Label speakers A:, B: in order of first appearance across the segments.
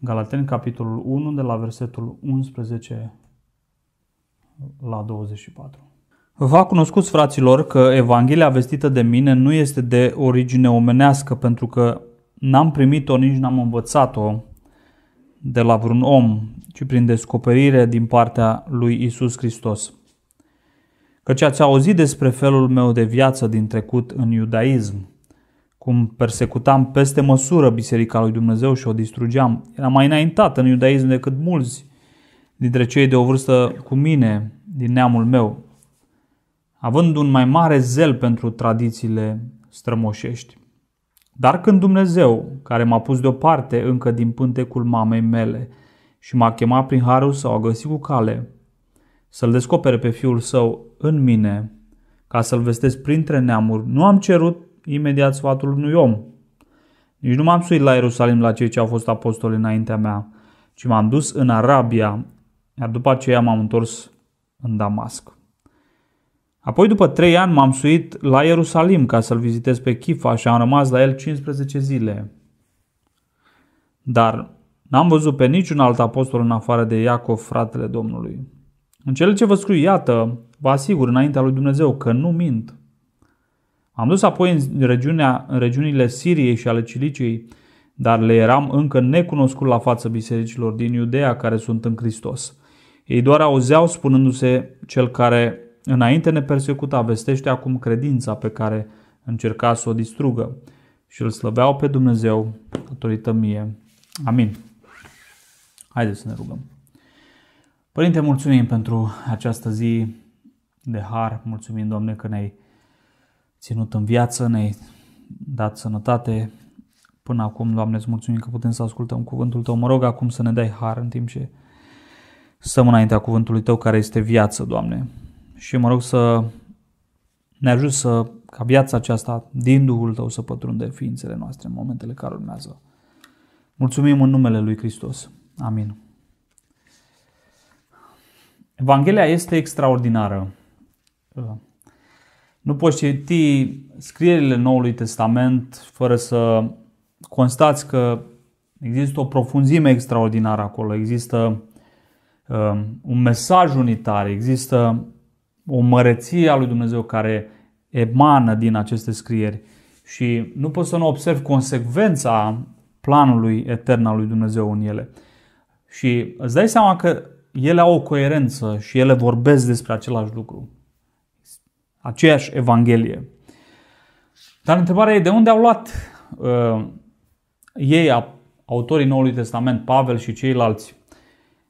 A: Galateni, capitolul 1, de la versetul 11 la 24. Vă a cunoscut, fraților, că Evanghelia vestită de mine nu este de origine omenească, pentru că n-am primit-o, nici n-am învățat-o de la vreun om, ci prin descoperire din partea lui Isus Hristos. Căci ați auzit despre felul meu de viață din trecut în iudaism – cum persecutam peste măsură Biserica lui Dumnezeu și o distrugeam. Era mai înaintat în iudaism decât mulți dintre cei de o vârstă cu mine, din neamul meu, având un mai mare zel pentru tradițiile strămoșești. Dar când Dumnezeu, care m-a pus deoparte încă din pântecul mamei mele și m-a chemat prin harul sau a găsit cu cale, să-l descopere pe fiul său în mine, ca să-l vestesc printre neamuri, nu am cerut imediat sfatul unui om. Nici nu m-am suit la Ierusalim la cei ce au fost apostoli înaintea mea, ci m-am dus în Arabia, iar după aceea m-am întors în Damasc. Apoi, după trei ani, m-am suit la Ierusalim ca să-l vizitez pe Chifa și am rămas la el 15 zile. Dar n-am văzut pe niciun alt apostol în afară de Iacov, fratele Domnului. În cele ce vă scriu, iată, vă asigur înaintea lui Dumnezeu că nu mint. Am dus apoi în, regiunea, în regiunile Siriei și ale Ciliciei, dar le eram încă necunoscut la față bisericilor din Iudea care sunt în Hristos. Ei doar auzeau spunându-se cel care înainte ne persecuta, vestește acum credința pe care încerca să o distrugă și îl slăbeau pe Dumnezeu datorită mie. Amin. Haideți să ne rugăm. Părinte, mulțumim pentru această zi de har, mulțumim, Doamne, că ne-ai ținut în viață, ne-ai dat sănătate până acum, Doamne, îți mulțumim că putem să ascultăm cuvântul Tău. Mă rog acum să ne dai har în timp ce stăm înaintea cuvântului Tău care este viață, Doamne. Și mă rog să ne ajut să, ca viața aceasta din Duhul Tău să pătrunde ființele noastre în momentele care urmează. Mulțumim în numele Lui Hristos. Amin. Evanghelia este extraordinară. Nu poți citi scrierile Noului Testament fără să constați că există o profunzime extraordinară acolo, există uh, un mesaj unitar, există o măreție a lui Dumnezeu care emană din aceste scrieri și nu poți să nu observi consecvența planului etern al lui Dumnezeu în ele. Și îți dai seama că ele au o coerență și ele vorbesc despre același lucru aceeași Evanghelie. Dar întrebarea e de unde au luat uh, ei, autorii Noului Testament, Pavel și ceilalți,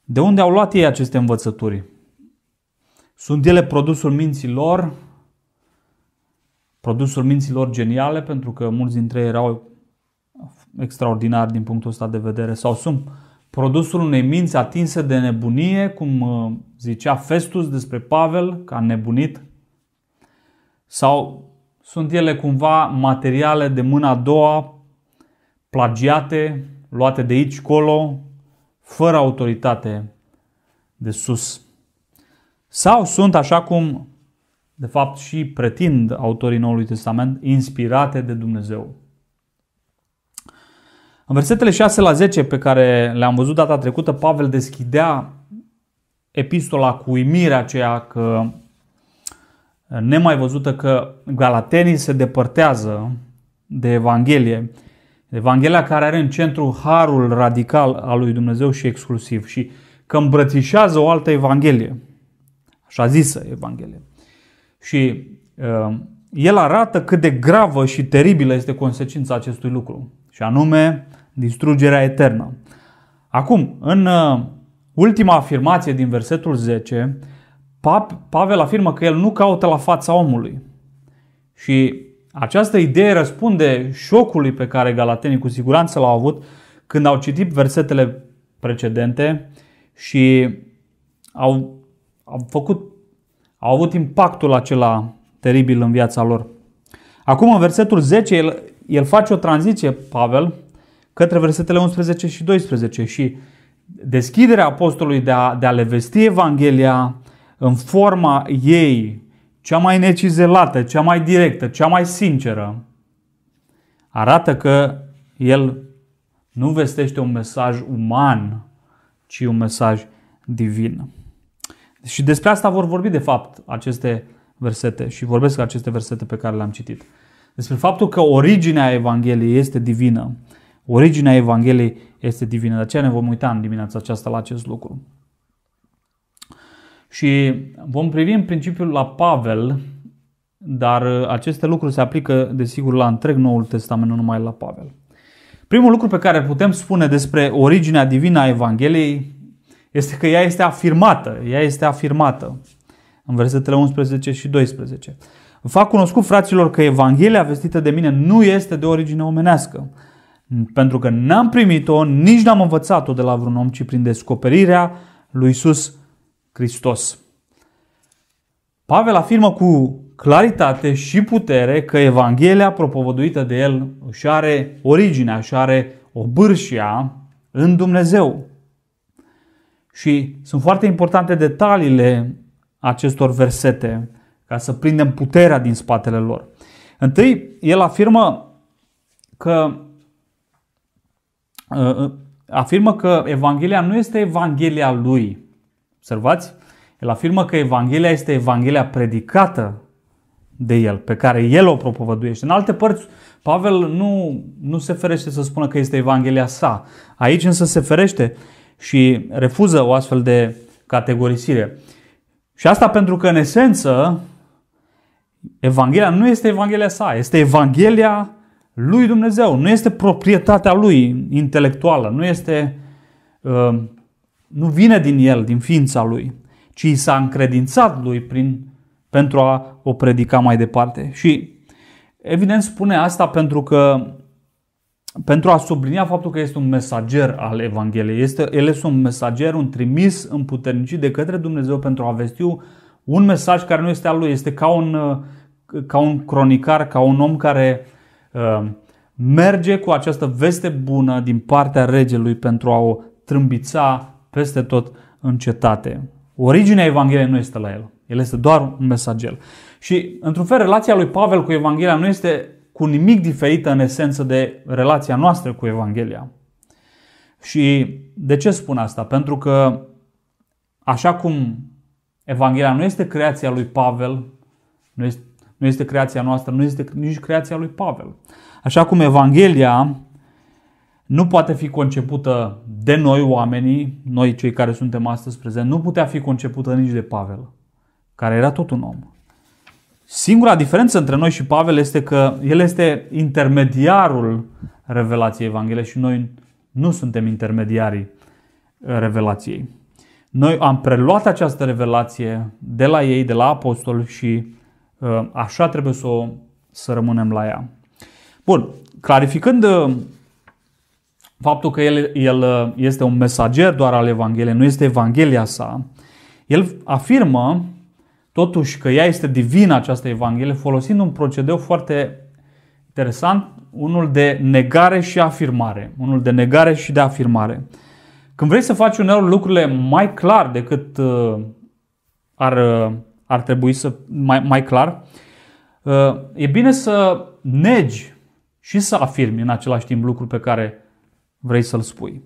A: de unde au luat ei aceste învățături? Sunt ele produsul minții lor, produsul lor geniale, pentru că mulți dintre ei erau extraordinari din punctul ăsta de vedere, sau sunt produsul unei minți atinse de nebunie, cum uh, zicea Festus despre Pavel, că a nebunit sau sunt ele cumva materiale de mâna a doua, plagiate, luate de aici, colo, fără autoritate de sus. Sau sunt, așa cum de fapt și pretind autorii Noului Testament, inspirate de Dumnezeu. În versetele 6 la 10 pe care le-am văzut data trecută, Pavel deschidea epistola cu uimirea aceea că nemai văzută că galatenii se depărtează de Evanghelie, Evanghelia care are în centru harul radical al lui Dumnezeu și exclusiv și că îmbrățișează o altă Evanghelie, așa zisă Evanghelie. Și uh, el arată cât de gravă și teribilă este consecința acestui lucru, și anume distrugerea eternă. Acum, în uh, ultima afirmație din versetul 10, Pavel afirmă că el nu caută la fața omului. Și această idee răspunde șocului pe care galatenii cu siguranță l-au avut când au citit versetele precedente și au, au făcut au avut impactul acela teribil în viața lor. Acum în versetul 10 el, el face o tranziție, Pavel, către versetele 11 și 12 și deschiderea apostolului de a, de a le vesti Evanghelia în forma ei cea mai necizelată, cea mai directă, cea mai sinceră, arată că el nu vestește un mesaj uman, ci un mesaj divin. Și despre asta vor vorbi, de fapt, aceste versete și vorbesc aceste versete pe care le-am citit. Despre faptul că originea Evangheliei este divină. Originea Evangheliei este divină. De aceea ne vom uita în dimineața aceasta la acest lucru. Și vom privi în principiu la Pavel, dar uh, aceste lucruri se aplică, desigur, la întreg Noul Testament, nu numai la Pavel. Primul lucru pe care putem spune despre originea divină a Evangheliei este că ea este afirmată. Ea este afirmată în versetele 11 și 12. Fac cunoscut fraților că Evanghelia vestită de mine nu este de origine omenească, pentru că n-am primit-o, nici n-am învățat-o de la vreun om, ci prin descoperirea lui Iisus Hristos. Pavel afirmă cu claritate și putere că Evanghelia propovăduită de el își are originea, își are obârșia în Dumnezeu. Și sunt foarte importante detaliile acestor versete ca să prindem puterea din spatele lor. Întâi, el afirmă că uh, uh, afirmă că Evanghelia nu este Evanghelia lui, Observați? El afirmă că Evanghelia este Evanghelia predicată de el, pe care el o propovăduiește. În alte părți, Pavel nu, nu se ferește să spună că este Evanghelia sa. Aici însă se ferește și refuză o astfel de categorisire. Și asta pentru că, în esență, Evanghelia nu este Evanghelia sa, este Evanghelia lui Dumnezeu, nu este proprietatea lui intelectuală, nu este uh, nu vine din el, din ființa lui, ci i s-a încredințat lui prin, pentru a o predica mai departe. Și evident spune asta pentru că pentru a sublinia faptul că este un mesager al Evangheliei. Este, el este un mesager, un trimis împuternicit de către Dumnezeu pentru a vesti un mesaj care nu este al lui. Este ca un, ca un cronicar, ca un om care uh, merge cu această veste bună din partea regelui pentru a o trâmbița peste tot în cetate. Originea Evangheliei nu este la el. El este doar un mesager. Și, într-un fel, relația lui Pavel cu Evanghelia nu este cu nimic diferită în esență de relația noastră cu Evanghelia. Și de ce spun asta? Pentru că, așa cum Evanghelia nu este creația lui Pavel, nu este, nu este creația noastră, nu este nici creația lui Pavel. Așa cum Evanghelia nu poate fi concepută de noi oamenii, noi cei care suntem astăzi prezenți, nu putea fi concepută nici de Pavel, care era tot un om. Singura diferență între noi și Pavel este că el este intermediarul revelației Evangheliei și noi nu suntem intermediarii revelației. Noi am preluat această revelație de la ei, de la apostol și uh, așa trebuie să, o, să rămânem la ea. Bun, clarificând uh, faptul că el, el uh, este un mesager doar al Evangheliei, nu este Evanghelia sa, el afirmă totuși că ea este divină această Evanghelie, folosind un procedeu foarte interesant, unul de negare și afirmare. Unul de negare și de afirmare. Când vrei să faci uneori lucrurile mai clar decât uh, ar, uh, ar trebui să, mai, mai clar, e bine să negi și să afirmi în același timp lucruri pe care vrei să-l spui.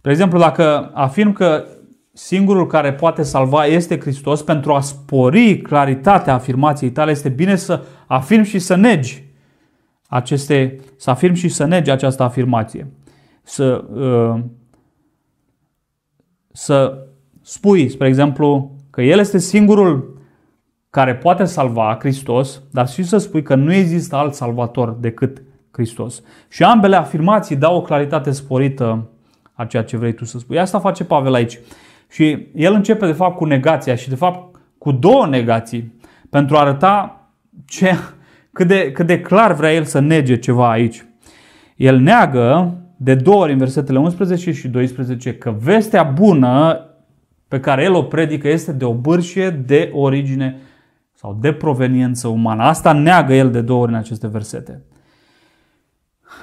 A: De exemplu, dacă afirm că singurul care poate salva este Hristos, pentru a spori claritatea afirmației tale, este bine să afirm și să negi aceste, să afirm și să negi această afirmație. Să, uh, să spui, spre exemplu, că El este singurul care poate salva Hristos, dar și să spui că nu există alt salvator decât Hristos. Și ambele afirmații dau o claritate sporită a ceea ce vrei tu să spui. Asta face Pavel aici. Și el începe de fapt cu negația și de fapt cu două negații pentru a arăta ce, cât, de, cât de clar vrea el să nege ceva aici. El neagă de două ori în versetele 11 și 12 că vestea bună pe care el o predică este de o bârșie de origine sau de proveniență umană. Asta neagă el de două ori în aceste versete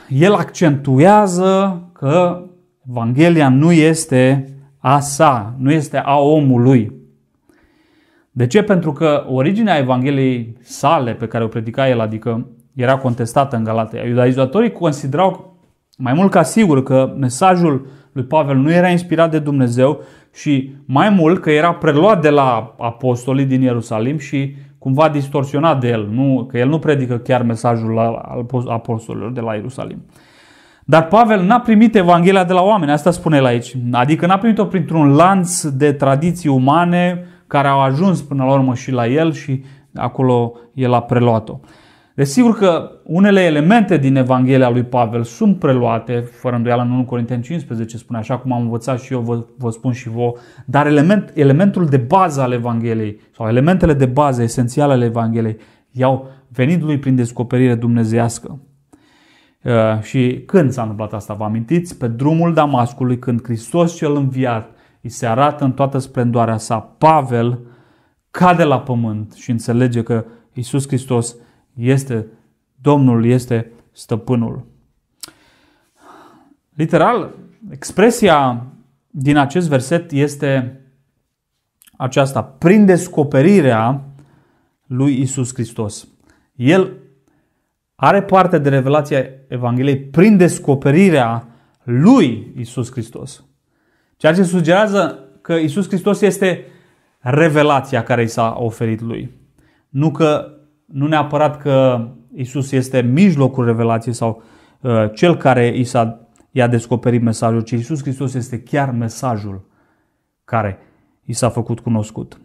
A: el accentuează că Evanghelia nu este a sa, nu este a omului. De ce? Pentru că originea Evangheliei sale pe care o predica el, adică era contestată în Galatea. Iudaizatorii considerau mai mult ca sigur că mesajul lui Pavel nu era inspirat de Dumnezeu și mai mult că era preluat de la apostolii din Ierusalim și cumva distorsionat de el, nu, că el nu predică chiar mesajul al apostolilor de la Ierusalim. Dar Pavel n-a primit Evanghelia de la oameni, asta spune el aici. Adică n-a primit-o printr-un lanț de tradiții umane care au ajuns până la urmă și la el și acolo el a preluat-o. Desigur că unele elemente din Evanghelia lui Pavel sunt preluate, fără îndoială în 1 Corinteni 15 spune, așa cum am învățat și eu, vă, vă spun și vouă, dar element, elementul de bază al Evangheliei sau elementele de bază esențiale ale Evangheliei i-au venit lui prin descoperire dumnezească. Uh, și când s-a întâmplat asta, vă amintiți? Pe drumul Damascului, când Hristos cel înviat îi se arată în toată splendoarea sa, Pavel cade la pământ și înțelege că Isus Hristos este Domnul, este stăpânul. Literal, expresia din acest verset este aceasta, prin descoperirea lui Isus Hristos. El are parte de revelația Evangheliei prin descoperirea lui Isus Hristos. Ceea ce sugerează că Isus Hristos este revelația care i s-a oferit lui. Nu că nu neapărat că Isus este mijlocul revelației sau uh, cel care i s-a, i-a descoperit mesajul, ci Isus Hristos este chiar mesajul care i s-a făcut cunoscut.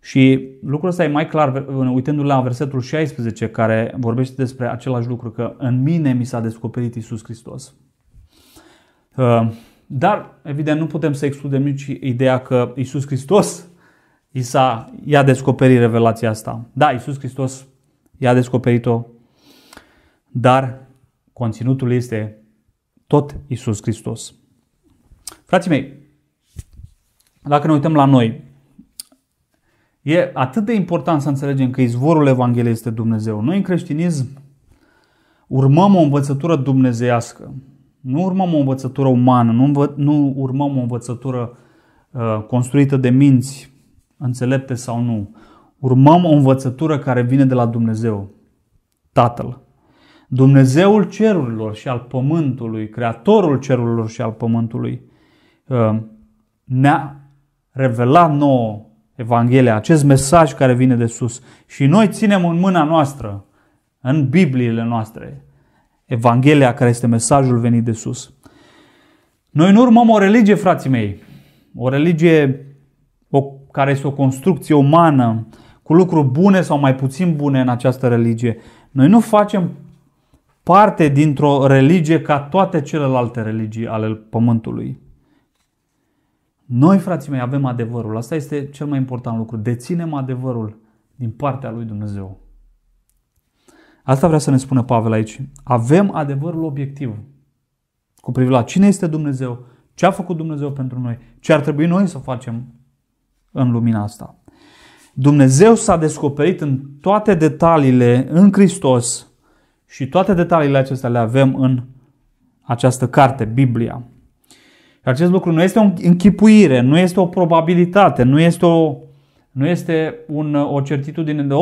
A: Și lucrul ăsta e mai clar uitându-l la versetul 16 care vorbește despre același lucru, că în mine mi s-a descoperit Isus Hristos. Uh, dar, evident, nu putem să excludem nici ideea că Isus Hristos Isa i-a descoperit revelația asta. Da, Iisus Hristos i-a descoperit-o, dar conținutul este tot Iisus Hristos. Frații mei, dacă ne uităm la noi, e atât de important să înțelegem că izvorul Evangheliei este Dumnezeu. Noi în creștinism urmăm o învățătură dumnezeiască, nu urmăm o învățătură umană, nu, învă- nu urmăm o învățătură uh, construită de minți înțelepte sau nu, urmăm o învățătură care vine de la Dumnezeu, Tatăl. Dumnezeul cerurilor și al pământului, Creatorul cerurilor și al pământului, uh, ne-a revelat nouă Evanghelia, acest mesaj care vine de sus. Și noi ținem în mâna noastră, în Bibliile noastre, Evanghelia care este mesajul venit de sus. Noi nu urmăm o religie, frații mei, o religie care este o construcție umană, cu lucruri bune sau mai puțin bune în această religie. Noi nu facem parte dintr-o religie ca toate celelalte religii ale pământului. Noi, frații mei, avem adevărul. Asta este cel mai important lucru. Deținem adevărul din partea lui Dumnezeu. Asta vrea să ne spună Pavel aici. Avem adevărul obiectiv cu privire la cine este Dumnezeu, ce a făcut Dumnezeu pentru noi, ce ar trebui noi să facem în lumina asta. Dumnezeu s-a descoperit în toate detaliile în Hristos și toate detaliile acestea le avem în această carte, Biblia. Acest lucru nu este o închipuire, nu este o probabilitate, nu este o, nu este un, o certitudine de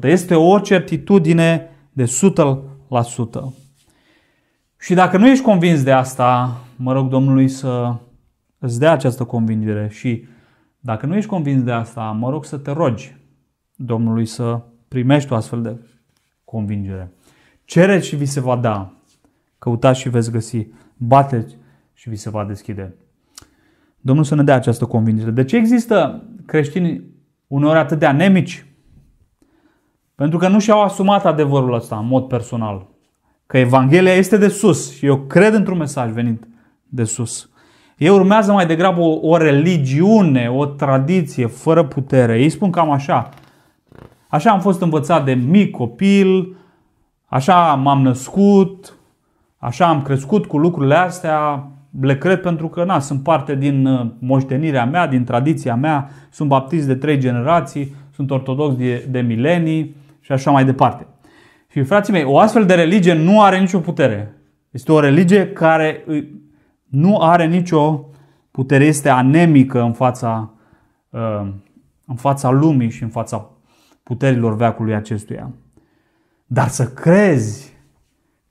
A: 80%, este o certitudine de 100%. Și dacă nu ești convins de asta, mă rog Domnului să îți dea această convingere și dacă nu ești convins de asta, mă rog să te rogi Domnului să primești o astfel de convingere. Cere și vi se va da. Căutați și veți găsi. Bateți și vi se va deschide. Domnul să ne dea această convingere. De ce există creștini uneori atât de anemici? Pentru că nu și-au asumat adevărul ăsta în mod personal. Că Evanghelia este de sus și eu cred într-un mesaj venit de sus. Ei urmează mai degrabă o, o religiune, o tradiție fără putere. Ei spun cam așa. Așa am fost învățat de mic copil, așa m-am născut, așa am crescut cu lucrurile astea, le cred pentru că na, sunt parte din uh, moștenirea mea, din tradiția mea, sunt baptist de trei generații, sunt ortodox de, de milenii și așa mai departe. Și frații mei, o astfel de religie nu are nicio putere. Este o religie care nu are nicio putere, este anemică în fața, uh, în fața lumii și în fața puterilor veacului acestuia. Dar să crezi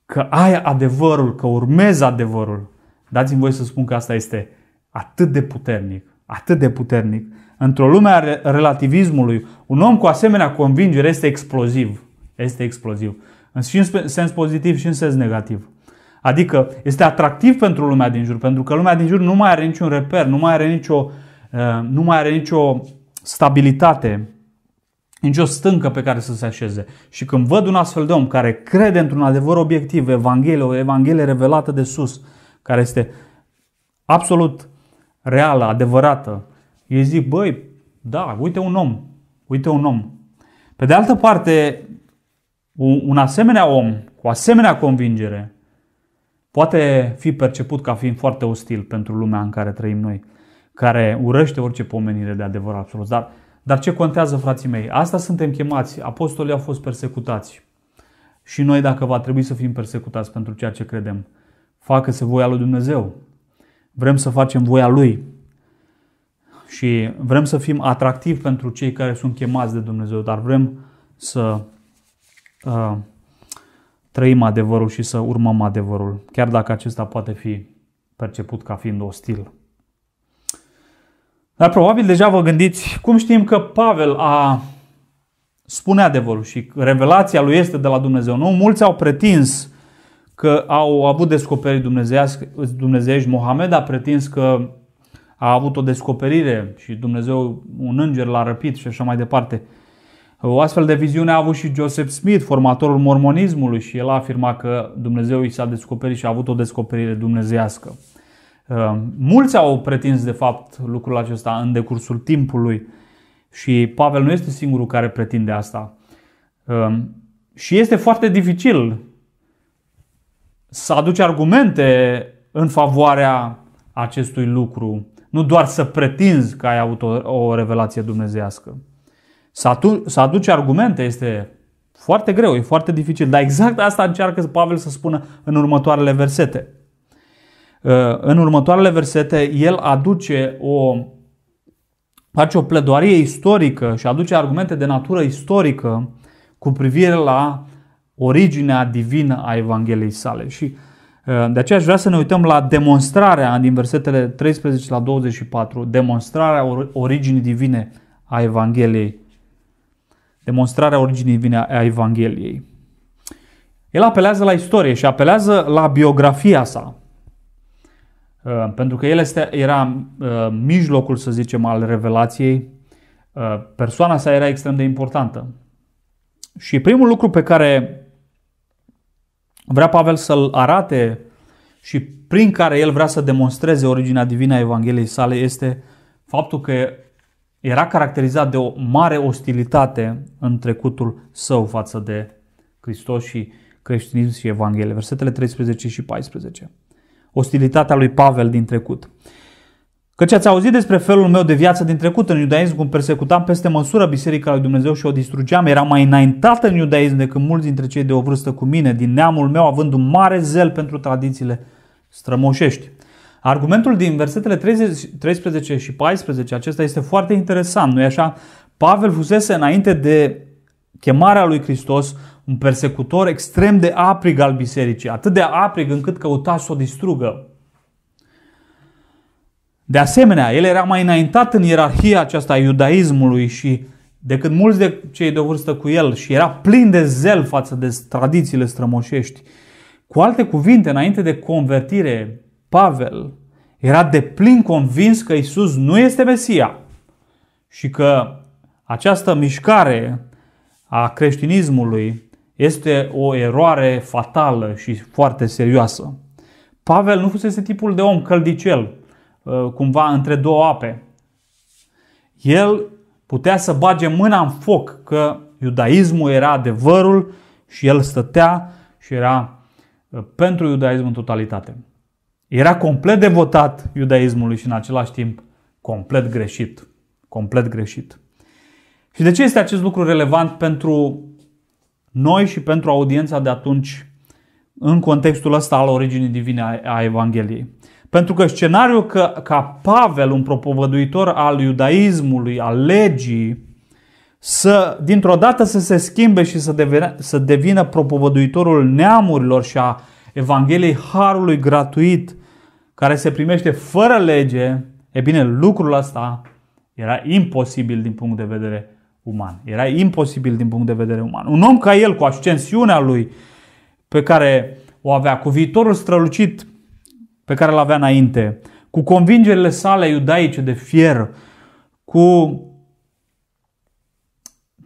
A: că ai adevărul, că urmezi adevărul, dați-mi voi să spun că asta este atât de puternic, atât de puternic. Într-o lume a relativismului, un om cu asemenea convingere este exploziv. Este exploziv. În și în sens pozitiv și în sens negativ. Adică este atractiv pentru lumea din jur, pentru că lumea din jur nu mai are niciun reper, nu mai are nicio, uh, nu mai are nicio stabilitate, nicio stâncă pe care să se așeze. Și când văd un astfel de om care crede într-un adevăr obiectiv, Evanghelie, o Evanghelie revelată de sus, care este absolut reală, adevărată, eu zic, băi, da, uite un om, uite un om. Pe de altă parte, un asemenea om, cu asemenea convingere, poate fi perceput ca fiind foarte ostil pentru lumea în care trăim noi, care urăște orice pomenire de adevăr absolut. Dar, dar ce contează, frații mei? Asta suntem chemați. Apostolii au fost persecutați. Și noi, dacă va trebui să fim persecutați pentru ceea ce credem, facă-se voia lui Dumnezeu. Vrem să facem voia Lui. Și vrem să fim atractivi pentru cei care sunt chemați de Dumnezeu, dar vrem să uh, trăim adevărul și să urmăm adevărul, chiar dacă acesta poate fi perceput ca fiind ostil. Dar probabil deja vă gândiți cum știm că Pavel a spune adevărul și revelația lui este de la Dumnezeu. Nu? Mulți au pretins că au avut descoperiri dumnezeiești. Mohamed a pretins că a avut o descoperire și Dumnezeu, un înger l-a răpit și așa mai departe. O astfel de viziune a avut și Joseph Smith, formatorul mormonismului, și el a afirmat că Dumnezeu i s-a descoperit și a avut o descoperire dumnezească. Uh, mulți au pretins, de fapt, lucrul acesta în decursul timpului și Pavel nu este singurul care pretinde asta. Uh, și este foarte dificil să aduci argumente în favoarea acestui lucru, nu doar să pretinzi că ai avut o revelație dumnezească. Să, atu- să aduci argumente este foarte greu, e foarte dificil, dar exact asta încearcă Pavel să spună în următoarele versete. Uh, în următoarele versete, el aduce o, face o pledoarie istorică și aduce argumente de natură istorică cu privire la originea divină a Evangheliei sale. Și uh, de aceea aș vrea să ne uităm la demonstrarea din versetele 13 la 24, demonstrarea originii divine a Evangheliei demonstrarea originii vine a Evangheliei. El apelează la istorie și apelează la biografia sa. Uh, pentru că el este, era uh, mijlocul, să zicem, al revelației, uh, persoana sa era extrem de importantă. Și primul lucru pe care vrea Pavel să-l arate și prin care el vrea să demonstreze originea divină a Evangheliei sale este faptul că era caracterizat de o mare ostilitate în trecutul său față de Hristos și creștinism și Evanghelie. Versetele 13 și 14. Ostilitatea lui Pavel din trecut. Căci ați auzit despre felul meu de viață din trecut în iudaism, cum persecutam peste măsură biserica lui Dumnezeu și o distrugeam. Era mai înaintată în iudaism decât mulți dintre cei de o vârstă cu mine, din neamul meu, având un mare zel pentru tradițiile strămoșești. Argumentul din versetele 30, 13 și 14, acesta este foarte interesant, nu-i așa? Pavel fusese înainte de chemarea lui Hristos un persecutor extrem de aprig al bisericii, atât de aprig încât căuta să o distrugă. De asemenea, el era mai înaintat în ierarhia aceasta a iudaismului și decât mulți de cei de vârstă cu el și era plin de zel față de tradițiile strămoșești. Cu alte cuvinte, înainte de convertire, Pavel era de plin convins că Isus nu este Mesia și că această mișcare a creștinismului este o eroare fatală și foarte serioasă. Pavel nu fusese tipul de om căldicel, uh, cumva între două ape. El putea să bage mâna în foc că iudaismul era adevărul și el stătea și era uh, pentru iudaism în totalitate. Era complet devotat iudaismului și în același timp complet greșit. Complet greșit. Și de ce este acest lucru relevant pentru noi și pentru audiența de atunci în contextul ăsta al originii divine a Evangheliei? Pentru că scenariul că, ca Pavel, un propovăduitor al iudaismului, al legii, să, dintr-o dată să se schimbe și să devină, să devină propovăduitorul neamurilor și a Evangheliei Harului gratuit care se primește fără lege, e bine, lucrul ăsta era imposibil din punct de vedere uman. Era imposibil din punct de vedere uman. Un om ca el, cu ascensiunea lui pe care o avea, cu viitorul strălucit pe care îl avea înainte, cu convingerile sale iudaice de fier, cu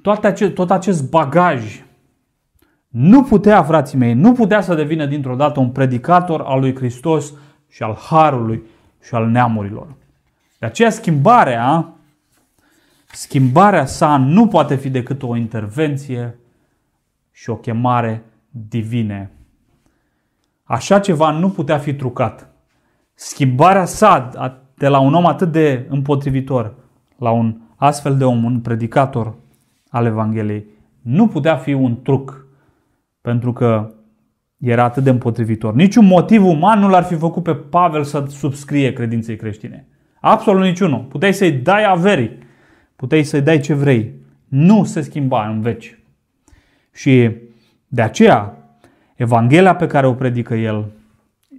A: toate ace- tot acest bagaj, nu putea, frații mei, nu putea să devină dintr-o dată un predicator al lui Hristos și al harului și al neamurilor. De aceea schimbarea, schimbarea sa nu poate fi decât o intervenție și o chemare divine. Așa ceva nu putea fi trucat. Schimbarea sa de la un om atât de împotrivitor la un astfel de om, un predicator al Evangheliei, nu putea fi un truc, pentru că era atât de împotrivitor. Niciun motiv uman nu l-ar fi făcut pe Pavel să subscrie credinței creștine. Absolut niciunul. Puteai să-i dai averi, puteai să-i dai ce vrei. Nu se schimba în veci. Și de aceea, Evanghelia pe care o predică el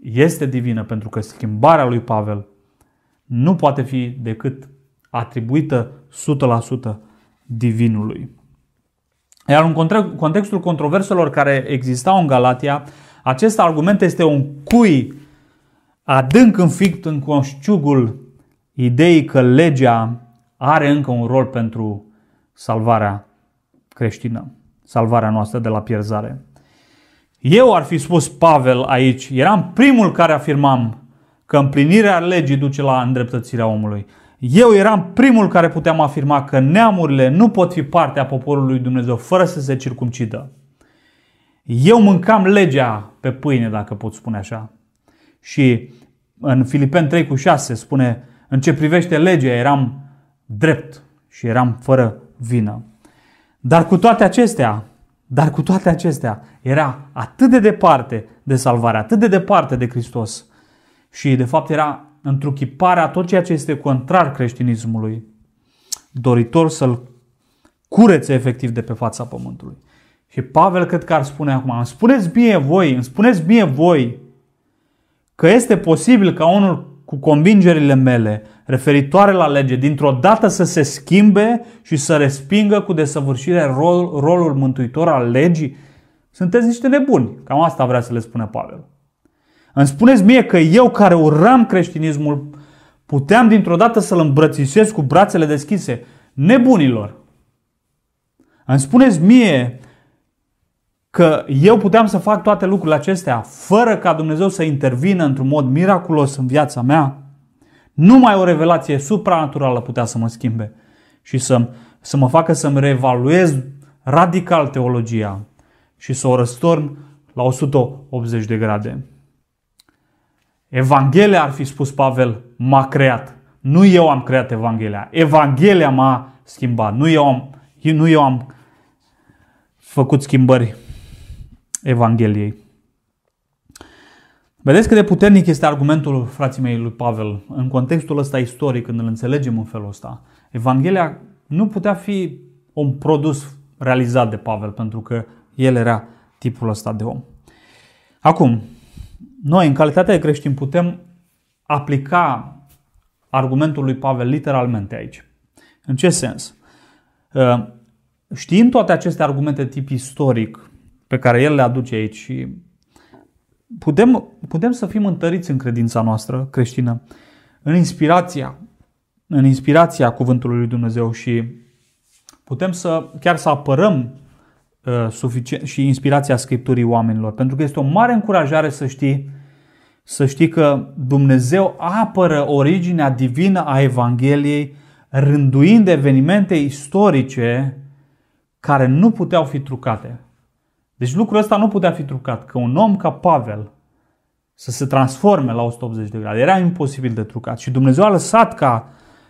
A: este divină, pentru că schimbarea lui Pavel nu poate fi decât atribuită 100% divinului. Iar în contextul controverselor care existau în Galatia, acest argument este un cui adânc înfict în conștiugul ideii că legea are încă un rol pentru salvarea creștină, salvarea noastră de la pierzare. Eu ar fi spus Pavel aici, eram primul care afirmam că împlinirea legii duce la îndreptățirea omului. Eu eram primul care puteam afirma că neamurile nu pot fi parte a poporului lui Dumnezeu fără să se circumcidă. Eu mâncam legea pe pâine, dacă pot spune așa. Și în Filipen 3 cu 6 spune, în ce privește legea eram drept și eram fără vină. Dar cu toate acestea, dar cu toate acestea, era atât de departe de salvare, atât de departe de Hristos. Și de fapt era întruchiparea tot ceea ce este contrar creștinismului, doritor să-l curețe efectiv de pe fața pământului. Și Pavel cred că ar spune acum, îmi spuneți bine voi, îmi spuneți bine voi că este posibil ca unul cu convingerile mele referitoare la lege dintr-o dată să se schimbe și să respingă cu desăvârșire rol, rolul mântuitor al legii? Sunteți niște nebuni. Cam asta vrea să le spune Pavel. Îmi spuneți mie că eu care uram creștinismul puteam dintr-o dată să-l îmbrățișez cu brațele deschise. Nebunilor! Îmi spuneți mie că eu puteam să fac toate lucrurile acestea fără ca Dumnezeu să intervină într-un mod miraculos în viața mea? Numai o revelație supranaturală putea să mă schimbe și să, să mă facă să-mi reevaluez radical teologia și să o răstorn la 180 de grade. Evanghelia, ar fi spus Pavel, m-a creat. Nu eu am creat Evanghelia. Evanghelia m-a schimbat. Nu eu am, nu eu am făcut schimbări Evangheliei. Vedeți cât de puternic este argumentul frații mei lui Pavel în contextul ăsta istoric, când îl înțelegem în felul ăsta. Evanghelia nu putea fi un produs realizat de Pavel, pentru că el era tipul ăsta de om. Acum, noi, în calitate de creștini, putem aplica argumentul lui Pavel literalmente aici. În ce sens? Ă, știind toate aceste argumente tip istoric pe care el le aduce aici, putem, putem să fim întăriți în credința noastră creștină, în inspirația, în inspirația cuvântului lui Dumnezeu și putem să chiar să apărăm Uh, suficient, și inspirația Scripturii oamenilor. Pentru că este o mare încurajare să știi, să știi că Dumnezeu apără originea divină a Evangheliei rânduind evenimente istorice care nu puteau fi trucate. Deci lucrul ăsta nu putea fi trucat, că un om ca Pavel să se transforme la 180 de grade era imposibil de trucat și Dumnezeu a lăsat ca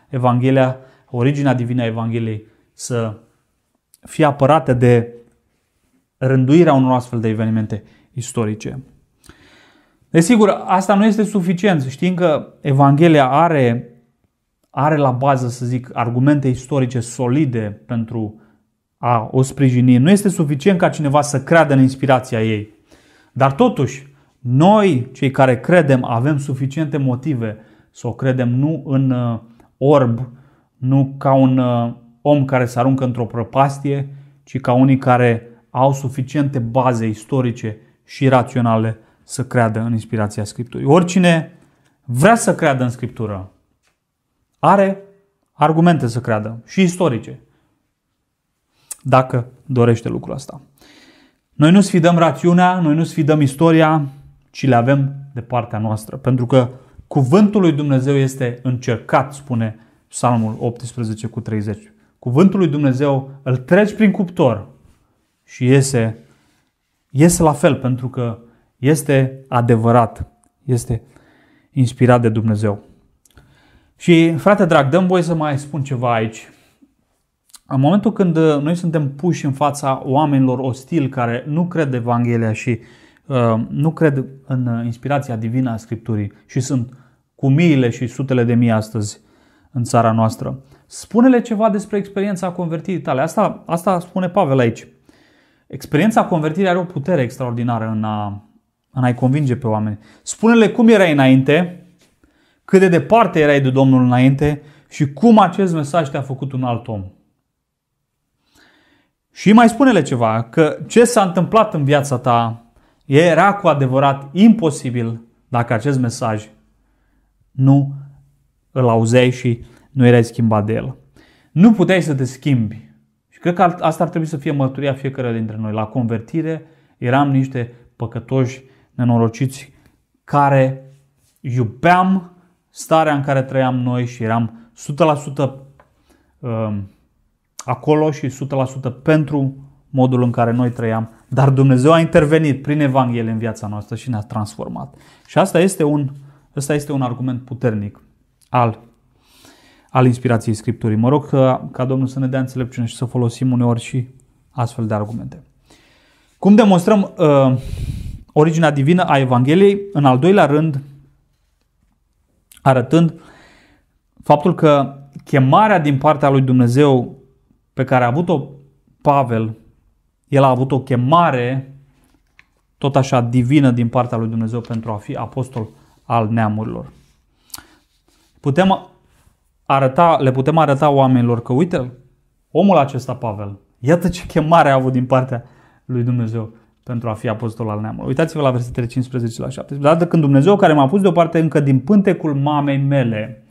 A: Evanghelia, originea divină a Evangheliei să fie apărată de rânduirea unor astfel de evenimente istorice. Desigur, asta nu este suficient. Știm că Evanghelia are, are la bază, să zic, argumente istorice solide pentru a o sprijini. Nu este suficient ca cineva să creadă în inspirația ei. Dar totuși, noi, cei care credem, avem suficiente motive să o credem nu în uh, orb, nu ca un uh, om care se aruncă într-o prăpastie, ci ca unii care au suficiente baze istorice și raționale să creadă în inspirația Scripturii. Oricine vrea să creadă în Scriptură are argumente să creadă și istorice, dacă dorește lucrul ăsta. Noi nu sfidăm rațiunea, noi nu sfidăm istoria, ci le avem de partea noastră, pentru că cuvântul lui Dumnezeu este încercat, spune Psalmul 18 cu 30. Cuvântul lui Dumnezeu îl treci prin cuptor, și iese, iese la fel pentru că este adevărat, este inspirat de Dumnezeu. Și frate drag, dăm voie să mai spun ceva aici. În momentul când uh, noi suntem puși în fața oamenilor ostili care nu cred Evanghelia și uh, nu cred în uh, inspirația divină a Scripturii și sunt cu miile și sutele de mii astăzi în țara noastră, spune-le ceva despre experiența convertirii tale. Asta, asta spune Pavel aici. Experiența convertirii are o putere extraordinară în, a, în a-i convinge pe oameni. Spune-le cum erai înainte, cât de departe erai de Domnul înainte și cum acest mesaj te-a făcut un alt om. Și mai spune-le ceva, că ce s-a întâmplat în viața ta era cu adevărat imposibil dacă acest mesaj nu îl auzeai și nu erai schimbat de el. Nu puteai să te schimbi cred că asta ar trebui să fie mărturia fiecare dintre noi. La convertire eram niște păcătoși nenorociți care iubeam starea în care trăiam noi și eram 100% um, acolo și 100% pentru modul în care noi trăiam. Dar Dumnezeu a intervenit prin Evanghelie în viața noastră și ne-a transformat. Și asta este un, asta este un argument puternic al al inspirației Scripturii. Mă rog că, uh, ca Domnul să ne dea înțelepciune și să folosim uneori și astfel de argumente. Cum demonstrăm uh, originea divină a Evangheliei? În al doilea rând, arătând faptul că chemarea din partea lui Dumnezeu pe care a avut-o Pavel, el a avut o chemare tot așa divină din partea lui Dumnezeu pentru a fi apostol al neamurilor. Putem arăta, le putem arăta oamenilor că uite omul acesta Pavel, iată ce chemare a avut din partea lui Dumnezeu pentru a fi apostol al neamului. Uitați-vă la versetele 15 la 17. Dar când Dumnezeu care m-a pus deoparte încă din pântecul mamei mele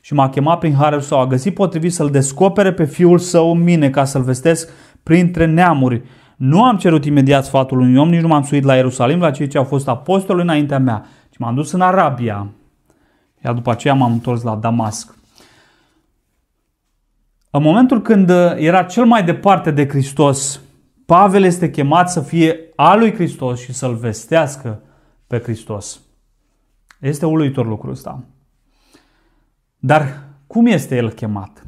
A: și m-a chemat prin harul sau a găsit potrivit să-l descopere pe fiul său în mine ca să-l vestesc printre neamuri. Nu am cerut imediat sfatul unui om, nici nu m-am suit la Ierusalim, la cei ce au fost apostoli înaintea mea, ci m-am dus în Arabia. Iar după aceea m-am întors la Damasc. În momentul când uh, era cel mai departe de Hristos, Pavel este chemat să fie al lui Hristos și să-l vestească pe Hristos. Este uluitor lucrul ăsta. Dar cum este el chemat?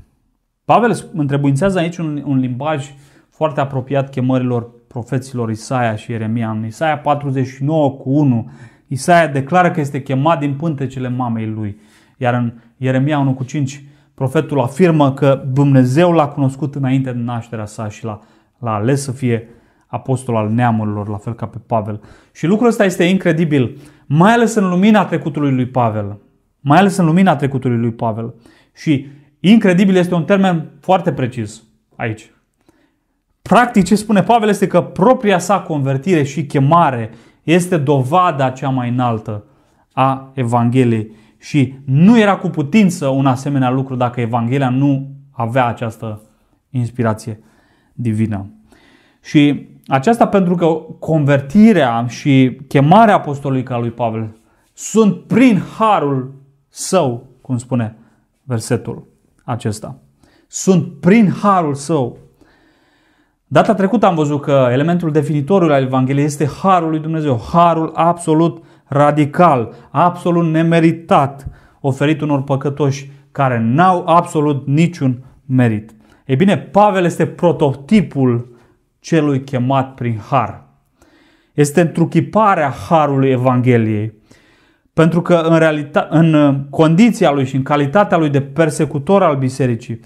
A: Pavel întrebuințează aici un, un limbaj foarte apropiat chemărilor profeților Isaia și Ieremia. În Isaia 49 cu 1, Isaia declară că este chemat din pântecele mamei lui. Iar în Ieremia 1 cu 5, Profetul afirmă că Dumnezeu l-a cunoscut înainte de nașterea sa și l-a, l-a ales să fie apostol al neamurilor, la fel ca pe Pavel. Și lucrul ăsta este incredibil, mai ales în lumina trecutului lui Pavel. Mai ales în lumina trecutului lui Pavel. Și incredibil este un termen foarte precis aici. Practic ce spune Pavel este că propria sa convertire și chemare este dovada cea mai înaltă a Evangheliei. Și nu era cu putință un asemenea lucru dacă Evanghelia nu avea această inspirație divină. Și aceasta pentru că convertirea și chemarea apostolului ca lui Pavel sunt prin harul său, cum spune versetul acesta. Sunt prin harul său. Data trecută am văzut că elementul definitoriu al Evangheliei este harul lui Dumnezeu, harul absolut radical, absolut nemeritat, oferit unor păcătoși care n-au absolut niciun merit. Ei bine, Pavel este prototipul celui chemat prin har. Este întruchiparea harului Evangheliei. Pentru că în, realita- în uh, condiția lui și în calitatea lui de persecutor al bisericii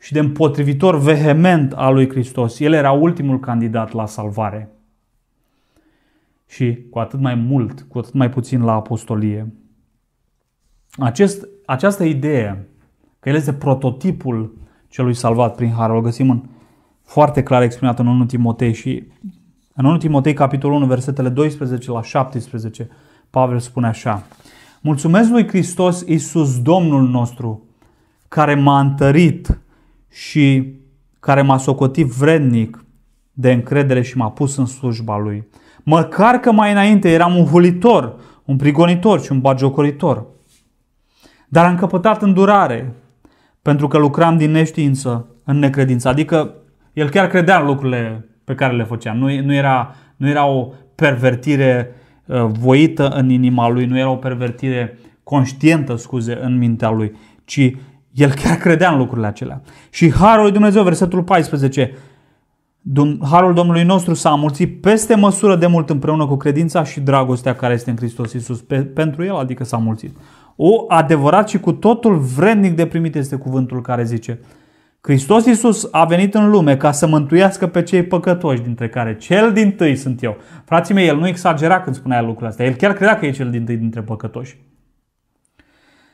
A: și de împotrivitor vehement al lui Hristos, el era ultimul candidat la salvare și cu atât mai mult, cu atât mai puțin la apostolie. Acest, această idee că el este prototipul celui salvat prin har, o găsim în, foarte clar exprimat în 1 Timotei și în 1 Timotei capitolul 1 versetele 12 la 17 Pavel spune așa Mulțumesc lui Hristos Iisus Domnul nostru care m-a întărit și care m-a socotit vrednic de încredere și m-a pus în slujba lui măcar că mai înainte eram un hulitor, un prigonitor și un bagiocoritor. Dar am căpătat îndurare, pentru că lucram din neștiință în necredință. Adică el chiar credea în lucrurile pe care le făceam. Nu, nu, era, nu era o pervertire uh, voită în inima lui, nu era o pervertire conștientă, scuze, în mintea lui, ci el chiar credea în lucrurile acelea. Și Harul lui Dumnezeu, versetul 14, Harul Domnului nostru s-a mulțit peste măsură de mult împreună cu credința și dragostea care este în Hristos Iisus pe, pentru el, adică s-a mulțit. O adevărat și cu totul vrednic de primit este cuvântul care zice Hristos Iisus a venit în lume ca să mântuiască pe cei păcătoși, dintre care cel din tâi sunt eu. Frații mei, el nu exagera când spunea lucrul ăsta, el chiar credea că e cel din tâi dintre păcătoși.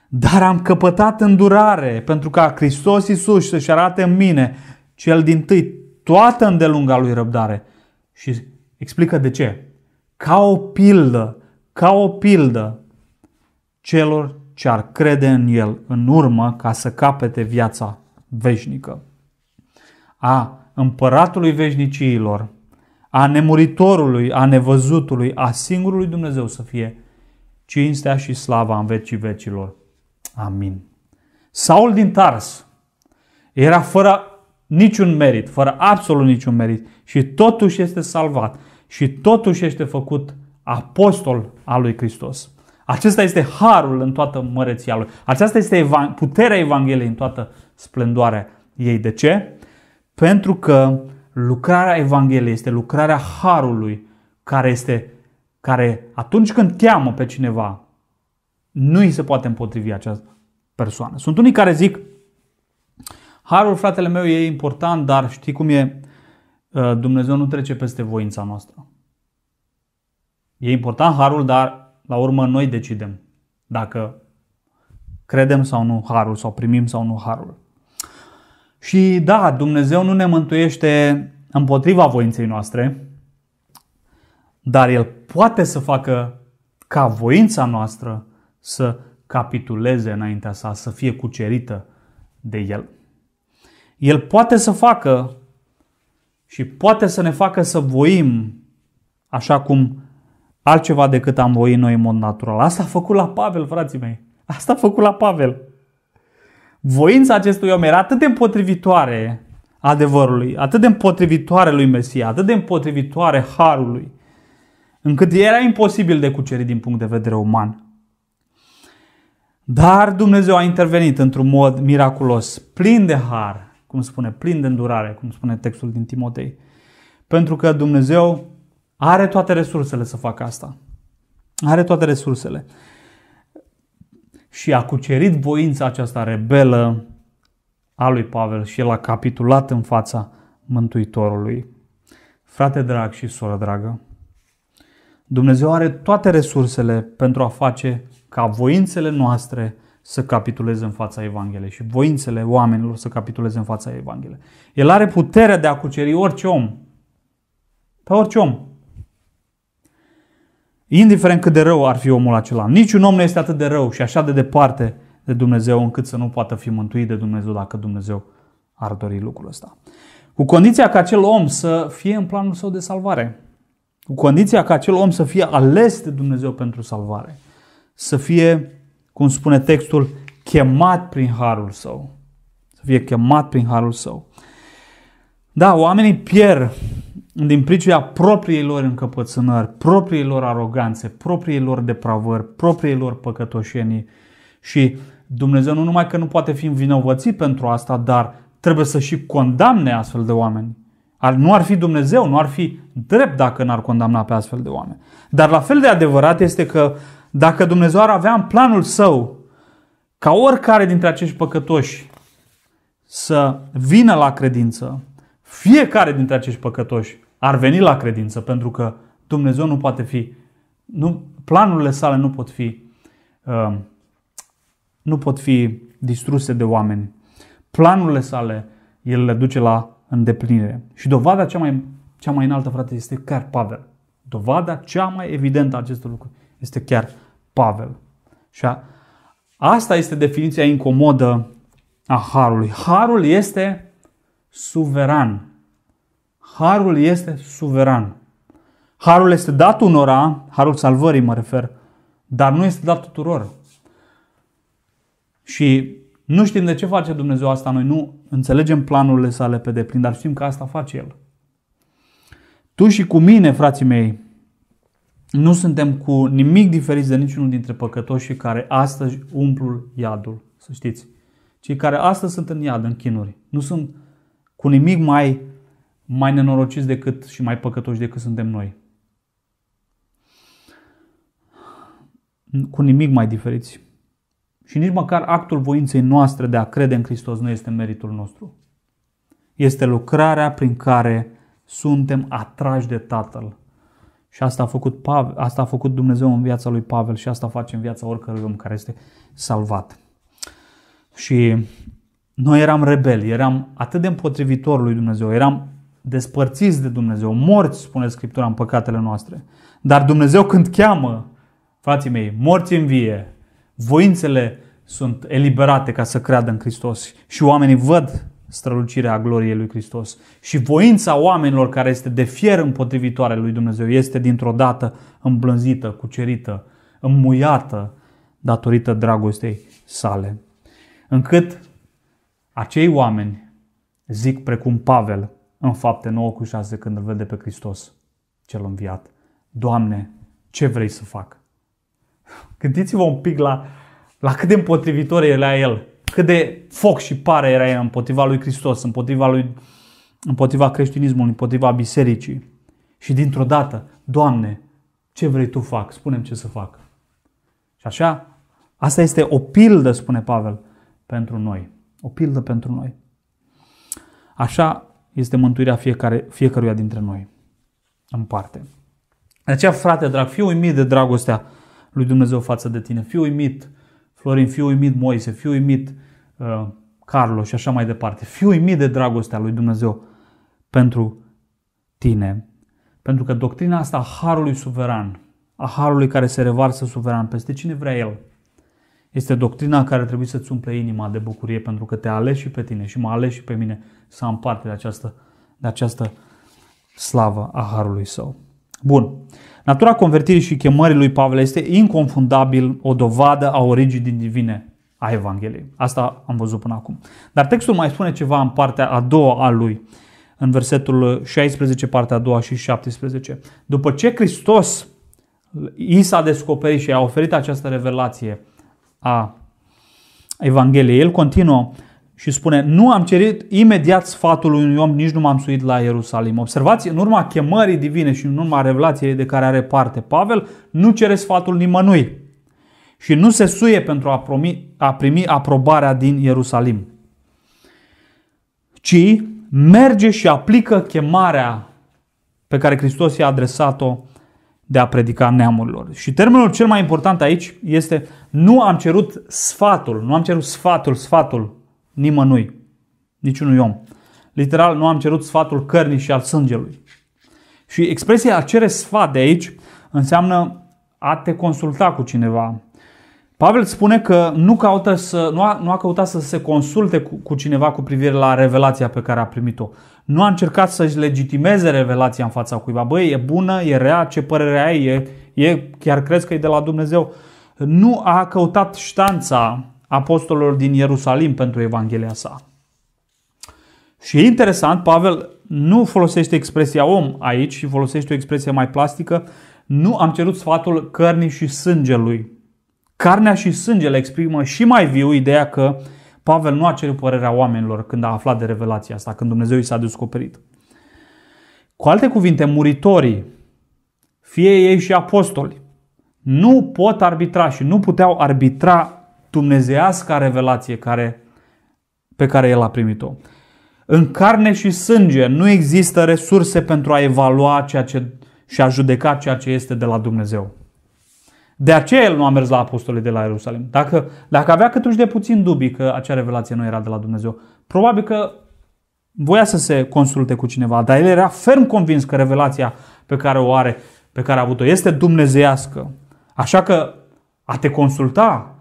A: Dar am căpătat îndurare pentru ca Hristos Iisus să-și arate în mine cel din tâi toată îndelunga lui răbdare. Și explică de ce. Ca o pildă, ca o pildă celor ce ar crede în el în urmă ca să capete viața veșnică. A împăratului veșnicilor, a nemuritorului, a nevăzutului, a singurului Dumnezeu să fie cinstea și slava în vecii vecilor. Amin. Saul din Tars era fără niciun merit, fără absolut niciun merit și totuși este salvat și totuși este făcut apostol al lui Hristos. Acesta este harul în toată măreția lui. Aceasta este puterea Evangheliei în toată splendoarea ei. De ce? Pentru că lucrarea Evangheliei este lucrarea harului care este care atunci când cheamă pe cineva nu îi se poate împotrivi această persoană. Sunt unii care zic Harul, fratele meu, e important, dar știi cum e? Uh, Dumnezeu nu trece peste voința noastră. E important harul, dar la urmă noi decidem dacă credem sau nu harul, sau primim sau nu harul. Și da, Dumnezeu nu ne mântuiește împotriva voinței noastre, dar El poate să facă ca voința noastră să capituleze înaintea sa, să fie cucerită de El. El poate să facă și poate să ne facă să voim așa cum altceva decât am voi noi în mod natural. Asta a făcut la Pavel, frații mei. Asta a făcut la Pavel. Voința acestui om era atât de împotrivitoare adevărului, atât de împotrivitoare lui Mesia, atât de împotrivitoare harului, încât era imposibil de cucerit din punct de vedere uman. Dar Dumnezeu a intervenit într-un mod miraculos, plin de har, cum spune, plin de îndurare, cum spune textul din Timotei. Pentru că Dumnezeu are toate resursele să facă asta. Are toate resursele. Și a cucerit voința aceasta rebelă a lui Pavel și el a capitulat în fața Mântuitorului. Frate drag și soră dragă, Dumnezeu are toate resursele pentru a face ca voințele noastre să capituleze în fața Evangheliei și voințele oamenilor să capituleze în fața Evangheliei. El are puterea de a cuceri orice om. Pe orice om. Indiferent cât de rău ar fi omul acela. Niciun om nu este atât de rău și așa de departe de Dumnezeu încât să nu poată fi mântuit de Dumnezeu dacă Dumnezeu ar dori lucrul ăsta. Cu condiția ca acel om să fie în planul său de salvare. Cu condiția ca acel om să fie ales de Dumnezeu pentru salvare. Să fie cum spune textul, chemat prin harul său. Să fie chemat prin harul său. Da, oamenii pierd din pricina propriilor încăpățânări, propriilor aroganțe, propriilor depravări, propriilor păcătoșenii și Dumnezeu nu numai că nu poate fi învinovățit pentru asta, dar trebuie să și condamne astfel de oameni. Ar, nu ar fi Dumnezeu, nu ar fi drept dacă n-ar condamna pe astfel de oameni. Dar la fel de adevărat este că dacă Dumnezeu ar avea în planul său ca oricare dintre acești păcătoși să vină la credință, fiecare dintre acești păcătoși ar veni la credință, pentru că Dumnezeu nu poate fi, nu, planurile sale nu pot fi, uh, nu pot fi distruse de oameni. Planurile sale, El le duce la îndeplinire. Și dovada cea mai, cea mai înaltă, frate, este chiar Pavel. Dovada cea mai evidentă a acestor lucruri este chiar Pavel. Și asta este definiția incomodă a harului. Harul este suveran. Harul este suveran. Harul este dat unora, harul salvării mă refer, dar nu este dat tuturor. Și nu știm de ce face Dumnezeu asta, noi nu înțelegem planurile sale pe deplin, dar știm că asta face El. Tu și cu mine, frații mei, nu suntem cu nimic diferiți de niciunul dintre păcătoșii care astăzi umplu iadul, să știți. Cei care astăzi sunt în iad, în chinuri, nu sunt cu nimic mai, mai nenorociți decât și mai păcătoși decât suntem noi. Cu nimic mai diferiți. Și nici măcar actul voinței noastre de a crede în Hristos nu este meritul nostru. Este lucrarea prin care suntem atrași de Tatăl și asta a, făcut Pavel, asta a făcut Dumnezeu în viața lui Pavel și asta face în viața oricărui om care este salvat. Și noi eram rebeli, eram atât de împotrivitori lui Dumnezeu, eram despărțiți de Dumnezeu, morți, spune Scriptura, în păcatele noastre. Dar Dumnezeu când cheamă, frații mei, morți în vie, voințele sunt eliberate ca să creadă în Hristos și oamenii văd strălucirea gloriei lui Hristos. Și voința oamenilor care este de fier împotrivitoare lui Dumnezeu este dintr-o dată îmblânzită, cucerită, înmuiată datorită dragostei sale. Încât acei oameni zic precum Pavel în fapte 9 cu 6 când îl vede pe Hristos cel înviat. Doamne, ce vrei să fac? Gândiți-vă un pic la, la cât de împotrivitor e la el cât de foc și pare era ea împotriva lui Hristos, împotriva, lui, împotriva creștinismului, împotriva bisericii. Și dintr-o dată, Doamne, ce vrei Tu fac? Spunem ce să fac. Și așa, asta este o pildă, spune Pavel, pentru noi. O pildă pentru noi. Așa este mântuirea fiecare, fiecăruia dintre noi, în parte. De aceea, frate drag, fii uimit de dragostea lui Dumnezeu față de tine. Fii uimit uh, Florin, fiu uimit Moise, fiu uimit uh, Carlos și așa mai departe. Fiu uimit de dragostea lui Dumnezeu pentru tine. Pentru că doctrina asta a Harului Suveran, a Harului care se revarsă suveran peste cine vrea El, este doctrina care trebuie să-ți umple inima de bucurie pentru că te ales și pe tine și mă ales și pe mine să am parte de această, de această slavă a Harului Său. Bun. Natura convertirii și chemării lui Pavel este inconfundabil o dovadă a originii divine a Evangheliei. Asta am văzut până acum. Dar textul mai spune ceva în partea a doua a lui, în versetul 16, partea a doua și 17. După ce Hristos i s-a descoperit și a oferit această revelație a Evangheliei, el continuă, și spune, nu am cerut imediat sfatul unui om, nici nu m-am suit la Ierusalim. Observați, în urma chemării divine și în urma revelației de care are parte Pavel, nu cere sfatul nimănui și nu se suie pentru a, promi, a primi aprobarea din Ierusalim, ci merge și aplică chemarea pe care Hristos i-a adresat-o de a predica neamurilor. Și termenul cel mai important aici este nu am cerut sfatul, nu am cerut sfatul, sfatul, nimănui, niciunui om. Literal, nu am cerut sfatul cărnii și al sângelui. Și expresia a cere sfat de aici înseamnă a te consulta cu cineva. Pavel spune că nu, caută să, nu, a, nu a căutat să se consulte cu, cu cineva cu privire la revelația pe care a primit-o. Nu a încercat să-și legitimeze revelația în fața cuiva. Băi, e bună, e rea, ce părere ai, e, e, chiar crezi că e de la Dumnezeu. Nu a căutat ștanța apostolilor din Ierusalim pentru Evanghelia sa. Și e interesant, Pavel nu folosește expresia om aici, ci folosește o expresie mai plastică. Nu am cerut sfatul cărnii și sângelui. Carnea și sângele exprimă și mai viu ideea că Pavel nu a cerut părerea oamenilor când a aflat de revelația asta, când Dumnezeu i s-a descoperit. Cu alte cuvinte, muritorii, fie ei și apostoli, nu pot arbitra și nu puteau arbitra dumnezeiasca revelație care, pe care el a primit-o. În carne și sânge nu există resurse pentru a evalua ceea ce, și a judeca ceea ce este de la Dumnezeu. De aceea el nu a mers la apostolii de la Ierusalim. Dacă, dacă avea câtuși de puțin dubii că acea revelație nu era de la Dumnezeu, probabil că voia să se consulte cu cineva, dar el era ferm convins că revelația pe care o are, pe care a avut-o, este dumnezeiască. Așa că a te consulta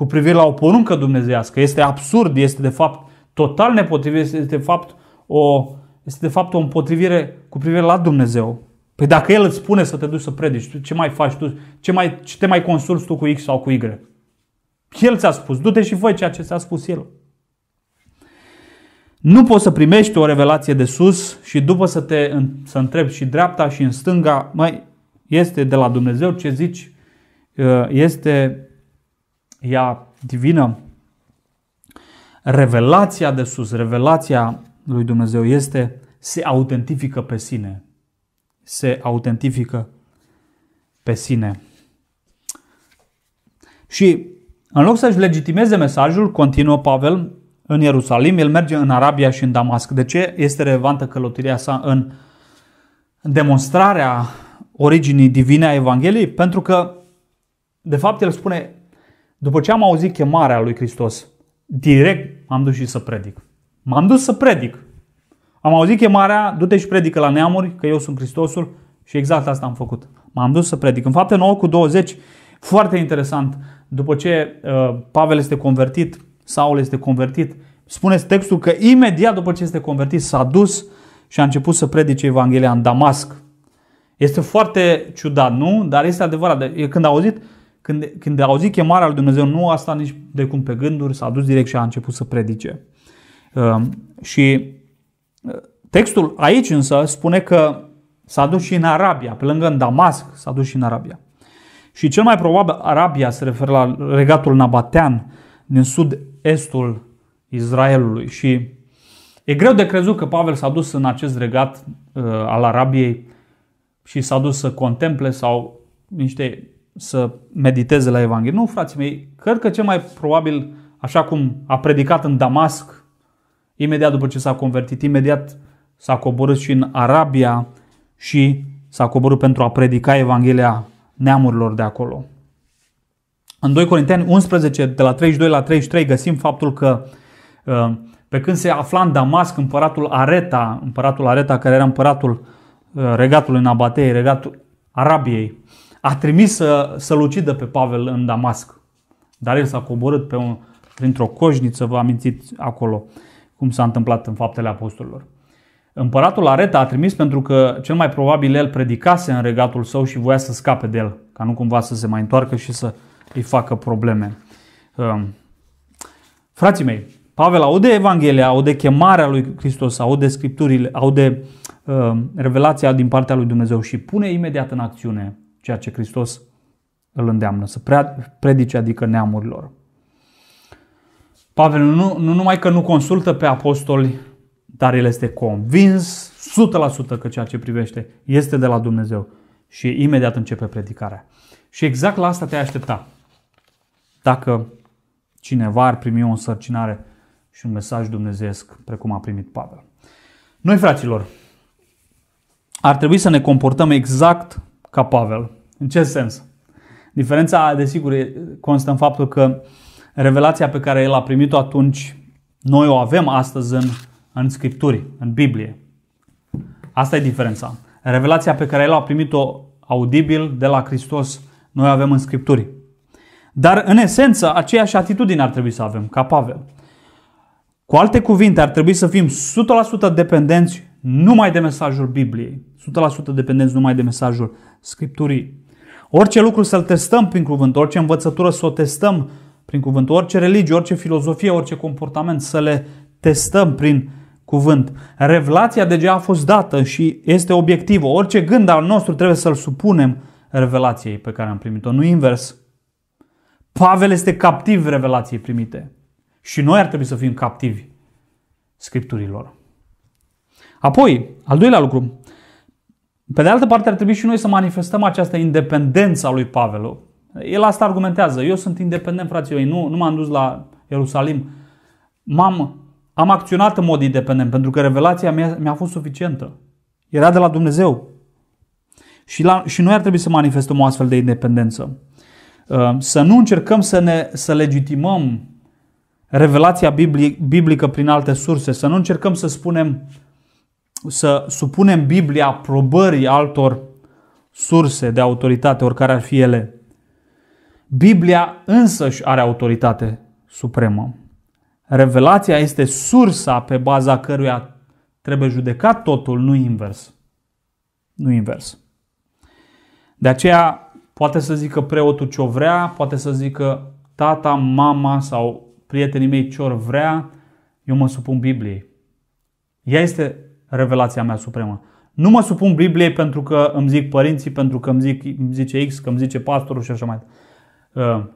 A: cu privire la o poruncă dumnezească. Este absurd, este de fapt total nepotrivit, este de fapt o, este de fapt o împotrivire cu privire la Dumnezeu. Păi dacă El îți spune să te duci să predici, ce mai faci tu? Ce, mai, ce te mai consulți tu cu X sau cu Y? El ți-a spus, du-te și fă ceea ce ți-a spus El. Nu poți să primești o revelație de sus și după să te să întrebi și dreapta și în stânga, mai este de la Dumnezeu ce zici, uh, este ea divină, revelația de sus, revelația lui Dumnezeu este, se autentifică pe sine. Se autentifică pe sine. Și în loc să-și legitimeze mesajul, continuă Pavel, în Ierusalim, el merge în Arabia și în Damasc. De ce este relevantă călătoria sa în demonstrarea originii divine a Evangheliei? Pentru că, de fapt, el spune, după ce am auzit chemarea lui Hristos, direct m-am dus și să predic. M-am dus să predic. Am auzit chemarea, du-te și predică la neamuri, că eu sunt Hristosul și exact asta am făcut. M-am dus să predic. În fapte 9 cu 20, foarte interesant, după ce uh, Pavel este convertit, Saul este convertit, spuneți textul că imediat după ce este convertit s-a dus și a început să predice Evanghelia în Damasc. Este foarte ciudat, nu? Dar este adevărat. Când a auzit, când, când a auzit chemarea lui Dumnezeu, nu a stat nici de cum pe gânduri, s-a dus direct și a început să predice. Um, și uh, textul aici însă spune că s-a dus și în Arabia, pe lângă în Damasc, s-a dus și în Arabia. Și cel mai probabil Arabia se referă la regatul Nabatean din sud-estul Israelului. Și e greu de crezut că Pavel s-a dus în acest regat uh, al Arabiei și s-a dus să contemple sau niște să mediteze la Evanghelie. Nu, frații mei, cred că cel mai probabil, așa cum a predicat în Damasc, imediat după ce s-a convertit, imediat s-a coborât și în Arabia și s-a coborât pentru a predica Evanghelia neamurilor de acolo. În 2 Corinteni 11, de la 32 la 33, găsim faptul că uh, pe când se afla în Damasc împăratul Areta, împăratul Areta care era împăratul uh, regatului Nabatei, regatul Arabiei, a trimis să, să-l ucidă pe Pavel în Damasc. Dar el s-a coborât pe un, printr-o coșniță, vă amintiți acolo cum s-a întâmplat în faptele apostolilor. Împăratul Areta a trimis pentru că cel mai probabil el predicase în regatul său și voia să scape de el, ca nu cumva să se mai întoarcă și să îi facă probleme. Um, frații mei, Pavel aude Evanghelia, aude chemarea lui Hristos, aude scripturile, aude um, revelația din partea lui Dumnezeu și pune imediat în acțiune ceea ce Hristos îl îndeamnă, să predice adică neamurilor. Pavel nu, nu numai că nu consultă pe apostoli, dar el este convins 100% că ceea ce privește este de la Dumnezeu și imediat începe predicarea. Și exact la asta te aștepta. Dacă cineva ar primi o însărcinare și un mesaj dumnezeesc precum a primit Pavel. Noi, fraților, ar trebui să ne comportăm exact ca Pavel. În ce sens? Diferența, desigur, constă în faptul că revelația pe care el a primit-o atunci, noi o avem astăzi în, în Scripturi, în Biblie. Asta e diferența. Revelația pe care el a primit-o audibil de la Hristos, noi o avem în Scripturi. Dar, în esență, aceeași atitudine ar trebui să avem, ca Pavel. Cu alte cuvinte, ar trebui să fim 100% dependenți numai de mesajul Bibliei. 100% dependenți numai de mesajul Scripturii. Orice lucru să-l testăm prin cuvânt, orice învățătură să o testăm prin cuvânt, orice religie, orice filozofie, orice comportament să le testăm prin cuvânt. Revelația deja a fost dată și este obiectivă. Orice gând al nostru trebuie să-l supunem revelației pe care am primit-o, nu invers. Pavel este captiv revelației primite și noi ar trebui să fim captivi scripturilor. Apoi, al doilea lucru, pe de altă parte ar trebui și noi să manifestăm această independență a lui Pavel. El asta argumentează. Eu sunt independent, frații mei, nu, nu m-am dus la Ierusalim. M-am, am acționat în mod independent pentru că revelația mea mi-a fost suficientă. Era de la Dumnezeu. Și, la, și noi ar trebui să manifestăm o astfel de independență. Uh, să nu încercăm să, ne, să legitimăm revelația biblică prin alte surse, să nu încercăm să spunem să supunem Biblia probării altor surse de autoritate, oricare ar fi ele. Biblia însăși are autoritate supremă. Revelația este sursa pe baza căruia trebuie judecat totul, nu invers. Nu invers. De aceea poate să zică preotul ce vrea, poate să zică tata, mama sau prietenii mei ce vrea, eu mă supun Bibliei. Ea este revelația mea supremă. Nu mă supun Bibliei pentru că îmi zic părinții, pentru că îmi, zic, îmi zice X, că îmi zice pastorul și așa mai departe. Uh,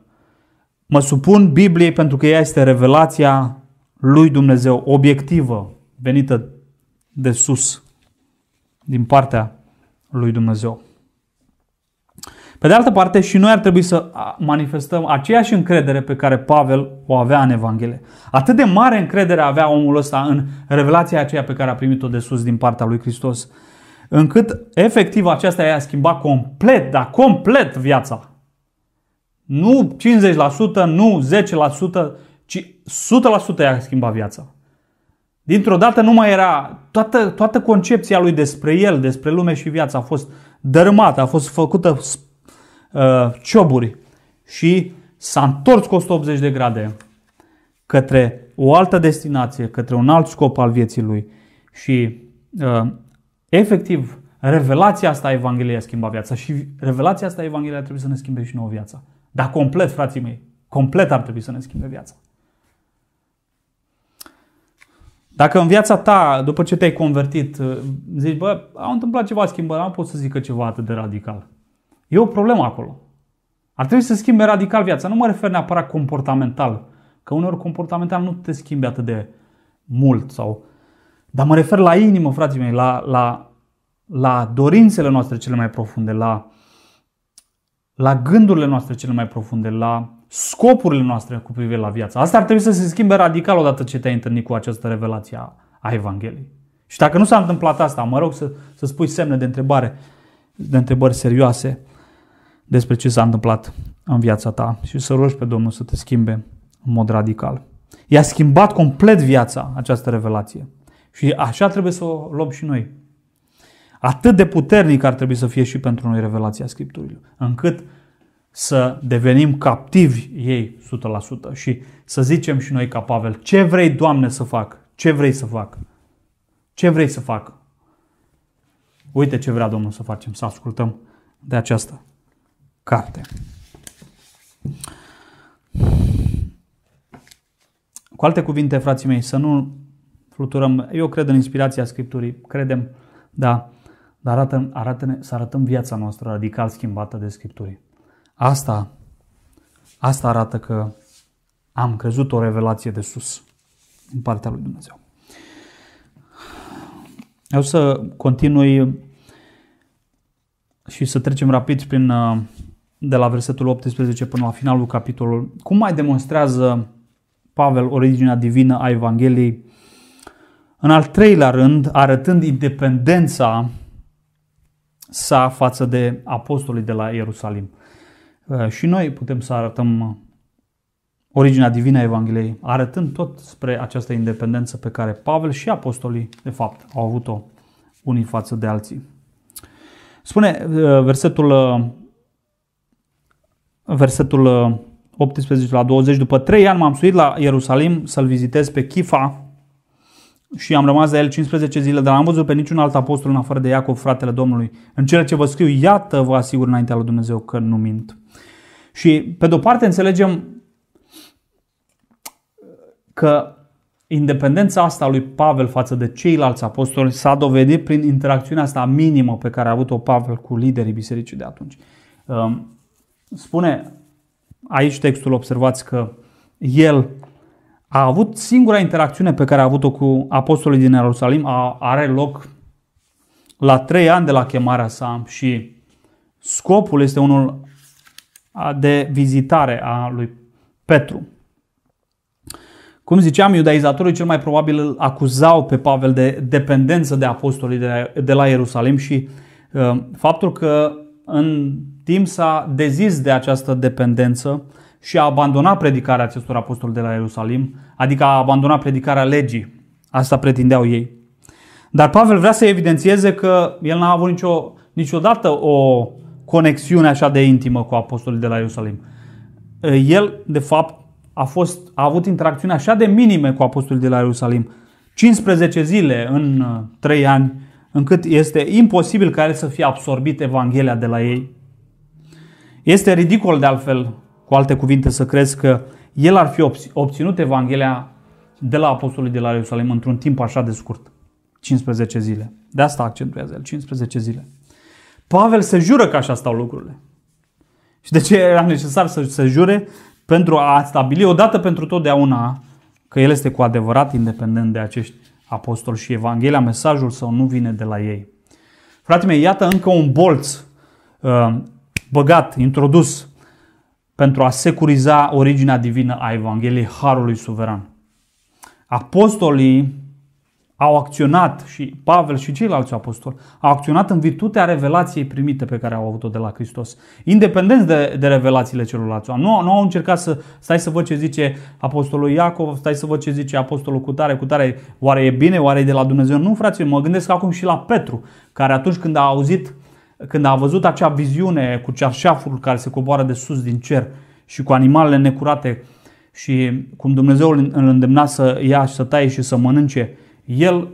A: mă supun Bibliei pentru că ea este revelația lui Dumnezeu, obiectivă, venită de sus, din partea lui Dumnezeu. Pe de altă parte, și noi ar trebui să manifestăm aceeași încredere pe care Pavel o avea în Evanghelie. Atât de mare încredere avea omul ăsta în revelația aceea pe care a primit-o de sus din partea lui Hristos, încât efectiv aceasta i-a schimbat complet, dar complet viața. Nu 50%, nu 10%, ci 100% i-a schimbat viața. Dintr-o dată nu mai era, toată, toată concepția lui despre el, despre lume și viața a fost dărâmată, a fost făcută Uh, cioburi și s-a întors cu 180 de grade către o altă destinație, către un alt scop al vieții lui. Și uh, efectiv, revelația asta a Evangheliei a schimbat viața și revelația asta a Evangheliei trebuie să ne schimbe și nouă viața. Dar complet, frații mei, complet ar trebui să ne schimbe viața. Dacă în viața ta, după ce te-ai convertit, uh, zici, bă, au întâmplat ceva schimbări, nu pot să zic că ceva atât de radical. E o problemă acolo. Ar trebui să schimbe radical viața. Nu mă refer neapărat comportamental, că uneori comportamental nu te schimbi atât de mult sau... Dar mă refer la inimă, frații mei, la, la, la dorințele noastre cele mai profunde, la, la gândurile noastre cele mai profunde, la scopurile noastre cu privire la viață. Asta ar trebui să se schimbe radical odată ce te-ai întâlnit cu această revelație a, Evangheliei. Și dacă nu s-a întâmplat asta, mă rog să, să spui semne de întrebare, de întrebări serioase despre ce s-a întâmplat în viața ta și să rogi pe Domnul să te schimbe în mod radical. I-a schimbat complet viața această revelație. Și așa trebuie să o luăm și noi. Atât de puternic ar trebui să fie și pentru noi revelația Scripturilor, încât să devenim captivi ei 100% și să zicem și noi ca Pavel, ce vrei, Doamne, să fac? Ce vrei să fac? Ce vrei să fac? Uite ce vrea Domnul să facem, să ascultăm de aceasta carte. Cu alte cuvinte, frații mei, să nu fluturăm. Eu cred în inspirația Scripturii, credem, da, dar arată, arată să arătăm viața noastră radical schimbată de Scripturii. Asta, asta arată că am crezut o revelație de sus în partea lui Dumnezeu. Eu să continui și să trecem rapid prin uh, de la versetul 18 până la finalul capitolului, cum mai demonstrează Pavel originea divină a Evangheliei? În al treilea rând, arătând independența sa față de apostolii de la Ierusalim. Uh, și noi putem să arătăm originea divină a Evangheliei, arătând tot spre această independență pe care Pavel și apostolii, de fapt, au avut-o unii față de alții. Spune uh, versetul uh, versetul 18 uh, la 20, după trei ani m-am suit la Ierusalim să-l vizitez pe Chifa și am rămas la el 15 zile, dar am văzut pe niciun alt apostol în afară de Iacov, fratele Domnului. În ceea ce vă scriu, iată vă asigur înaintea lui Dumnezeu că nu mint. Și pe de-o parte înțelegem că independența asta lui Pavel față de ceilalți apostoli s-a dovedit prin interacțiunea asta minimă pe care a avut-o Pavel cu liderii bisericii de atunci. Um, spune aici textul, observați că el a avut singura interacțiune pe care a avut-o cu apostolii din Ierusalim, a, are loc la trei ani de la chemarea sa și scopul este unul de vizitare a lui Petru. Cum ziceam, iudaizatorii cel mai probabil îl acuzau pe Pavel de dependență de apostolii de la, de la Ierusalim și uh, faptul că în Tim s-a dezis de această dependență și a abandonat predicarea acestor apostoli de la Ierusalim, adică a abandonat predicarea legii. Asta pretindeau ei. Dar Pavel vrea să evidențieze că el n-a avut nicio, niciodată o conexiune așa de intimă cu apostolii de la Ierusalim. El, de fapt, a, fost, a avut interacțiune așa de minime cu apostolii de la Ierusalim, 15 zile în 3 uh, ani, încât este imposibil ca el să fie absorbit Evanghelia de la ei. Este ridicol de altfel, cu alte cuvinte, să crezi că el ar fi obținut Evanghelia de la Apostolul de la Ierusalim într-un timp așa de scurt. 15 zile. De asta accentuează el, 15 zile. Pavel se jură că așa stau lucrurile. Și de ce era necesar să se jure? Pentru a stabili odată pentru totdeauna că el este cu adevărat independent de acești apostoli și Evanghelia, mesajul său nu vine de la ei. Fratele mei, iată încă un bolț uh, băgat, introdus pentru a securiza originea divină a Evangheliei Harului Suveran. Apostolii au acționat și Pavel și ceilalți apostoli au acționat în virtutea revelației primite pe care au avut-o de la Hristos, independent de, de revelațiile celorlalți. Nu, nu au încercat să stai să văd ce zice apostolul Iacov, stai să văd ce zice apostolul cu tare cu tare, oare e bine, oare e de la Dumnezeu? Nu, frate, mă gândesc acum și la Petru, care atunci când a auzit când a văzut acea viziune cu cearșaful care se coboară de sus din cer și cu animalele necurate și cum Dumnezeu îl îndemna să ia și să taie și să mănânce, el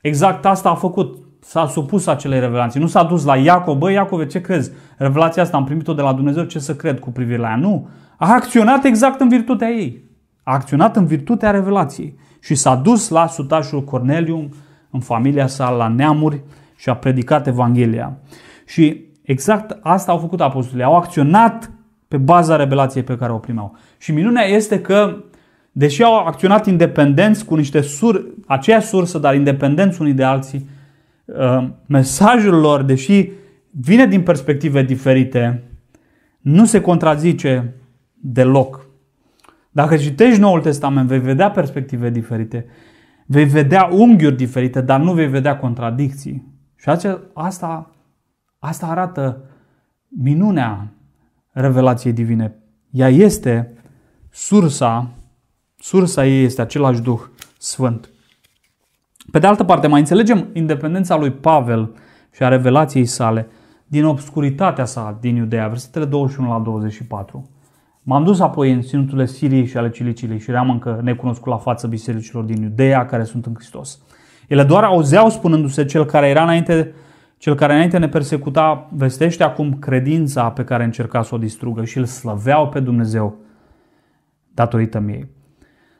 A: exact asta a făcut. S-a supus acelei revelații. Nu s-a dus la Iacob, Bă, Iacob, ce crezi? Revelația asta am primit-o de la Dumnezeu, ce să cred cu privire la ea? Nu. A acționat exact în virtutea ei. A acționat în virtutea revelației. Și s-a dus la sutașul Cornelium, în familia sa, la neamuri și a predicat Evanghelia. Și exact asta au făcut apostolii. Au acționat pe baza revelației pe care o primeau. Și minunea este că, deși au acționat independenți cu niște sur, aceea sursă, dar independenți unii de alții, uh, mesajul lor, deși vine din perspective diferite, nu se contrazice deloc. Dacă citești Noul Testament, vei vedea perspective diferite, vei vedea unghiuri diferite, dar nu vei vedea contradicții. Și asta Asta arată minunea revelației divine. Ea este sursa, sursa ei este același Duh Sfânt. Pe de altă parte, mai înțelegem independența lui Pavel și a revelației sale din obscuritatea sa din Iudea, versetele 21 la 24. M-am dus apoi în ținuturile Siriei și ale Cilicilei și eram încă necunoscut la față bisericilor din Iudea care sunt în Hristos. Ele doar auzeau spunându-se cel care era înainte cel care înainte ne persecuta vestește acum credința pe care încerca să o distrugă și îl slăveau pe Dumnezeu datorită miei.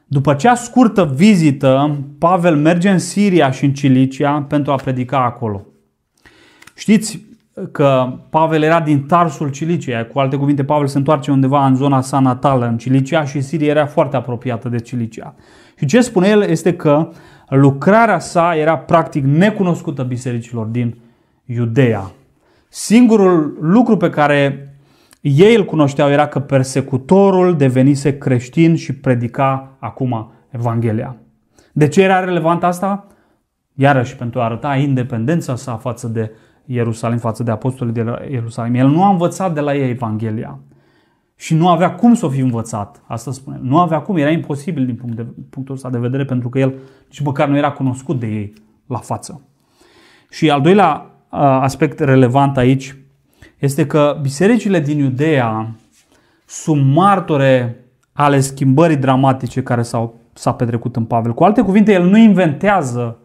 A: După cea scurtă vizită, Pavel merge în Siria și în Cilicia pentru a predica acolo. Știți că Pavel era din Tarsul Cilicia, cu alte cuvinte Pavel se întoarce undeva în zona sa natală, în Cilicia și Siria era foarte apropiată de Cilicia. Și ce spune el este că lucrarea sa era practic necunoscută bisericilor din Iudeea. Singurul lucru pe care ei îl cunoșteau era că persecutorul devenise creștin și predica acum Evanghelia. De ce era relevant asta? Iarăși pentru a arăta independența sa față de Ierusalim, față de apostolii de la Ierusalim. El nu a învățat de la ei Evanghelia. Și nu avea cum să o fi învățat, asta spune. Nu avea cum, era imposibil din punct de, punctul ăsta de vedere, pentru că el nici măcar nu era cunoscut de ei la față. Și al doilea aspect relevant aici este că bisericile din Iudeea sunt martore ale schimbării dramatice care s-au, s-a petrecut în Pavel. Cu alte cuvinte, el nu inventează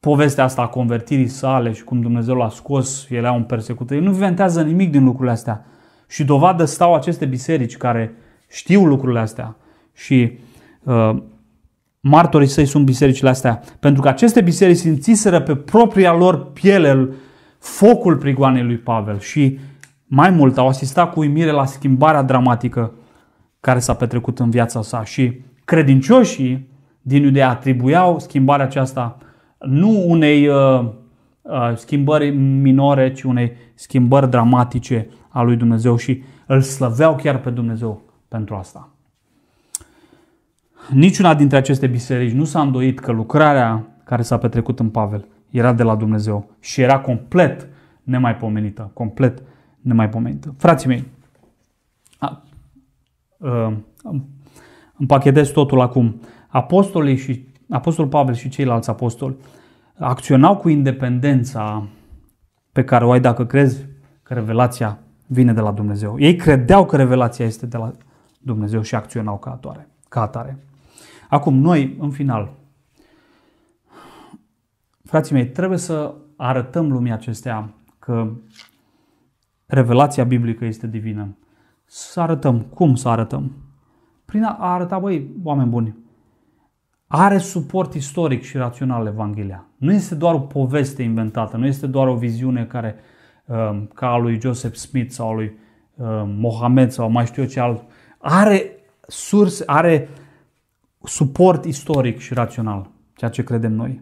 A: povestea asta a convertirii sale și cum Dumnezeu l-a scos, el a un persecutor. El nu inventează nimic din lucrurile astea. Și dovadă stau aceste biserici care știu lucrurile astea și uh, martorii săi sunt bisericile astea. Pentru că aceste biserici simțiseră pe propria lor piele focul prigoanei lui Pavel și mai mult au asistat cu uimire la schimbarea dramatică care s-a petrecut în viața sa și credincioșii din Iudea atribuiau schimbarea aceasta nu unei uh, uh, schimbări minore, ci unei schimbări dramatice a lui Dumnezeu și îl slăveau chiar pe Dumnezeu pentru asta. Niciuna dintre aceste biserici nu s-a îndoit că lucrarea care s-a petrecut în Pavel era de la Dumnezeu și era complet nemaipomenită, complet nemaipomenită. Frații mei, a, a, ă, împachetez totul acum. Apostolii și Apostol Pavel și ceilalți apostoli acționau cu independența pe care o ai dacă crezi că revelația vine de la Dumnezeu. Ei credeau că revelația este de la Dumnezeu și acționau ca, atare. ca atare. Acum, noi, în final, frații mei, trebuie să arătăm lumii acestea că revelația biblică este divină. Să arătăm. Cum să arătăm? Prin a arăta, băi, oameni buni, are suport istoric și rațional Evanghelia. Nu este doar o poveste inventată, nu este doar o viziune care, um, ca a lui Joseph Smith sau a lui um, Mohamed sau mai știu eu ce alt, are surse, are uh, suport istoric și rațional, ceea ce credem noi.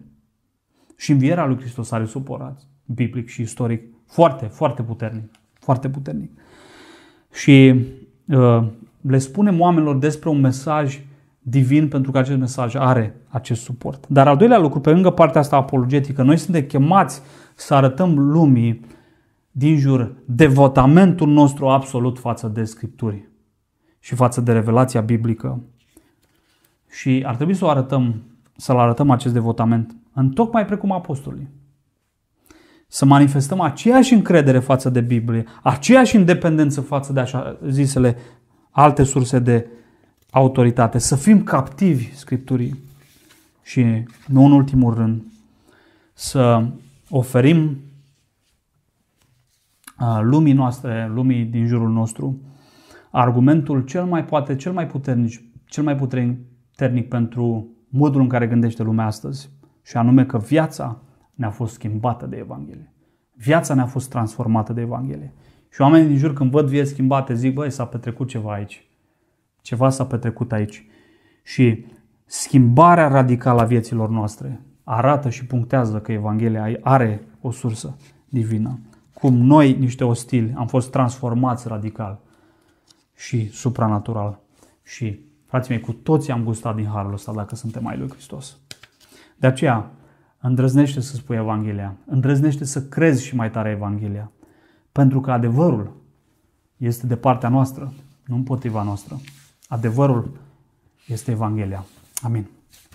A: Și învierea lui Hristos are suport biblic și istoric foarte, foarte puternic. Foarte puternic. Și uh, le spunem oamenilor despre un mesaj divin pentru că acest mesaj are acest suport. Dar al doilea lucru, pe lângă partea asta apologetică, noi suntem chemați să arătăm lumii din jur devotamentul nostru absolut față de Scripturi și față de revelația biblică și ar trebui să o arătăm, să-l arătăm acest devotament în tocmai precum apostolii. Să manifestăm aceeași încredere față de Biblie, aceeași independență față de așa zisele alte surse de autoritate, să fim captivi Scripturii și, nu în ultimul rând, să oferim lumii noastre, lumii din jurul nostru, argumentul cel mai poate, cel mai puternic, cel mai puternic, puternic pentru modul în care gândește lumea astăzi și anume că viața ne-a fost schimbată de Evanghelie. Viața ne-a fost transformată de Evanghelie. Și oamenii din jur când văd vieți schimbate zic, băi, s-a petrecut ceva aici. Ceva s-a petrecut aici. Și schimbarea radicală a vieților noastre arată și punctează că Evanghelia are o sursă divină. Cum noi, niște ostili, am fost transformați radical și supranatural și Frații mei, cu toți am gustat din harul ăsta dacă suntem mai lui Hristos. De aceea, îndrăznește să spui Evanghelia, îndrăznește să crezi și mai tare Evanghelia, pentru că adevărul este de partea noastră, nu împotriva noastră. Adevărul este Evanghelia. Amin.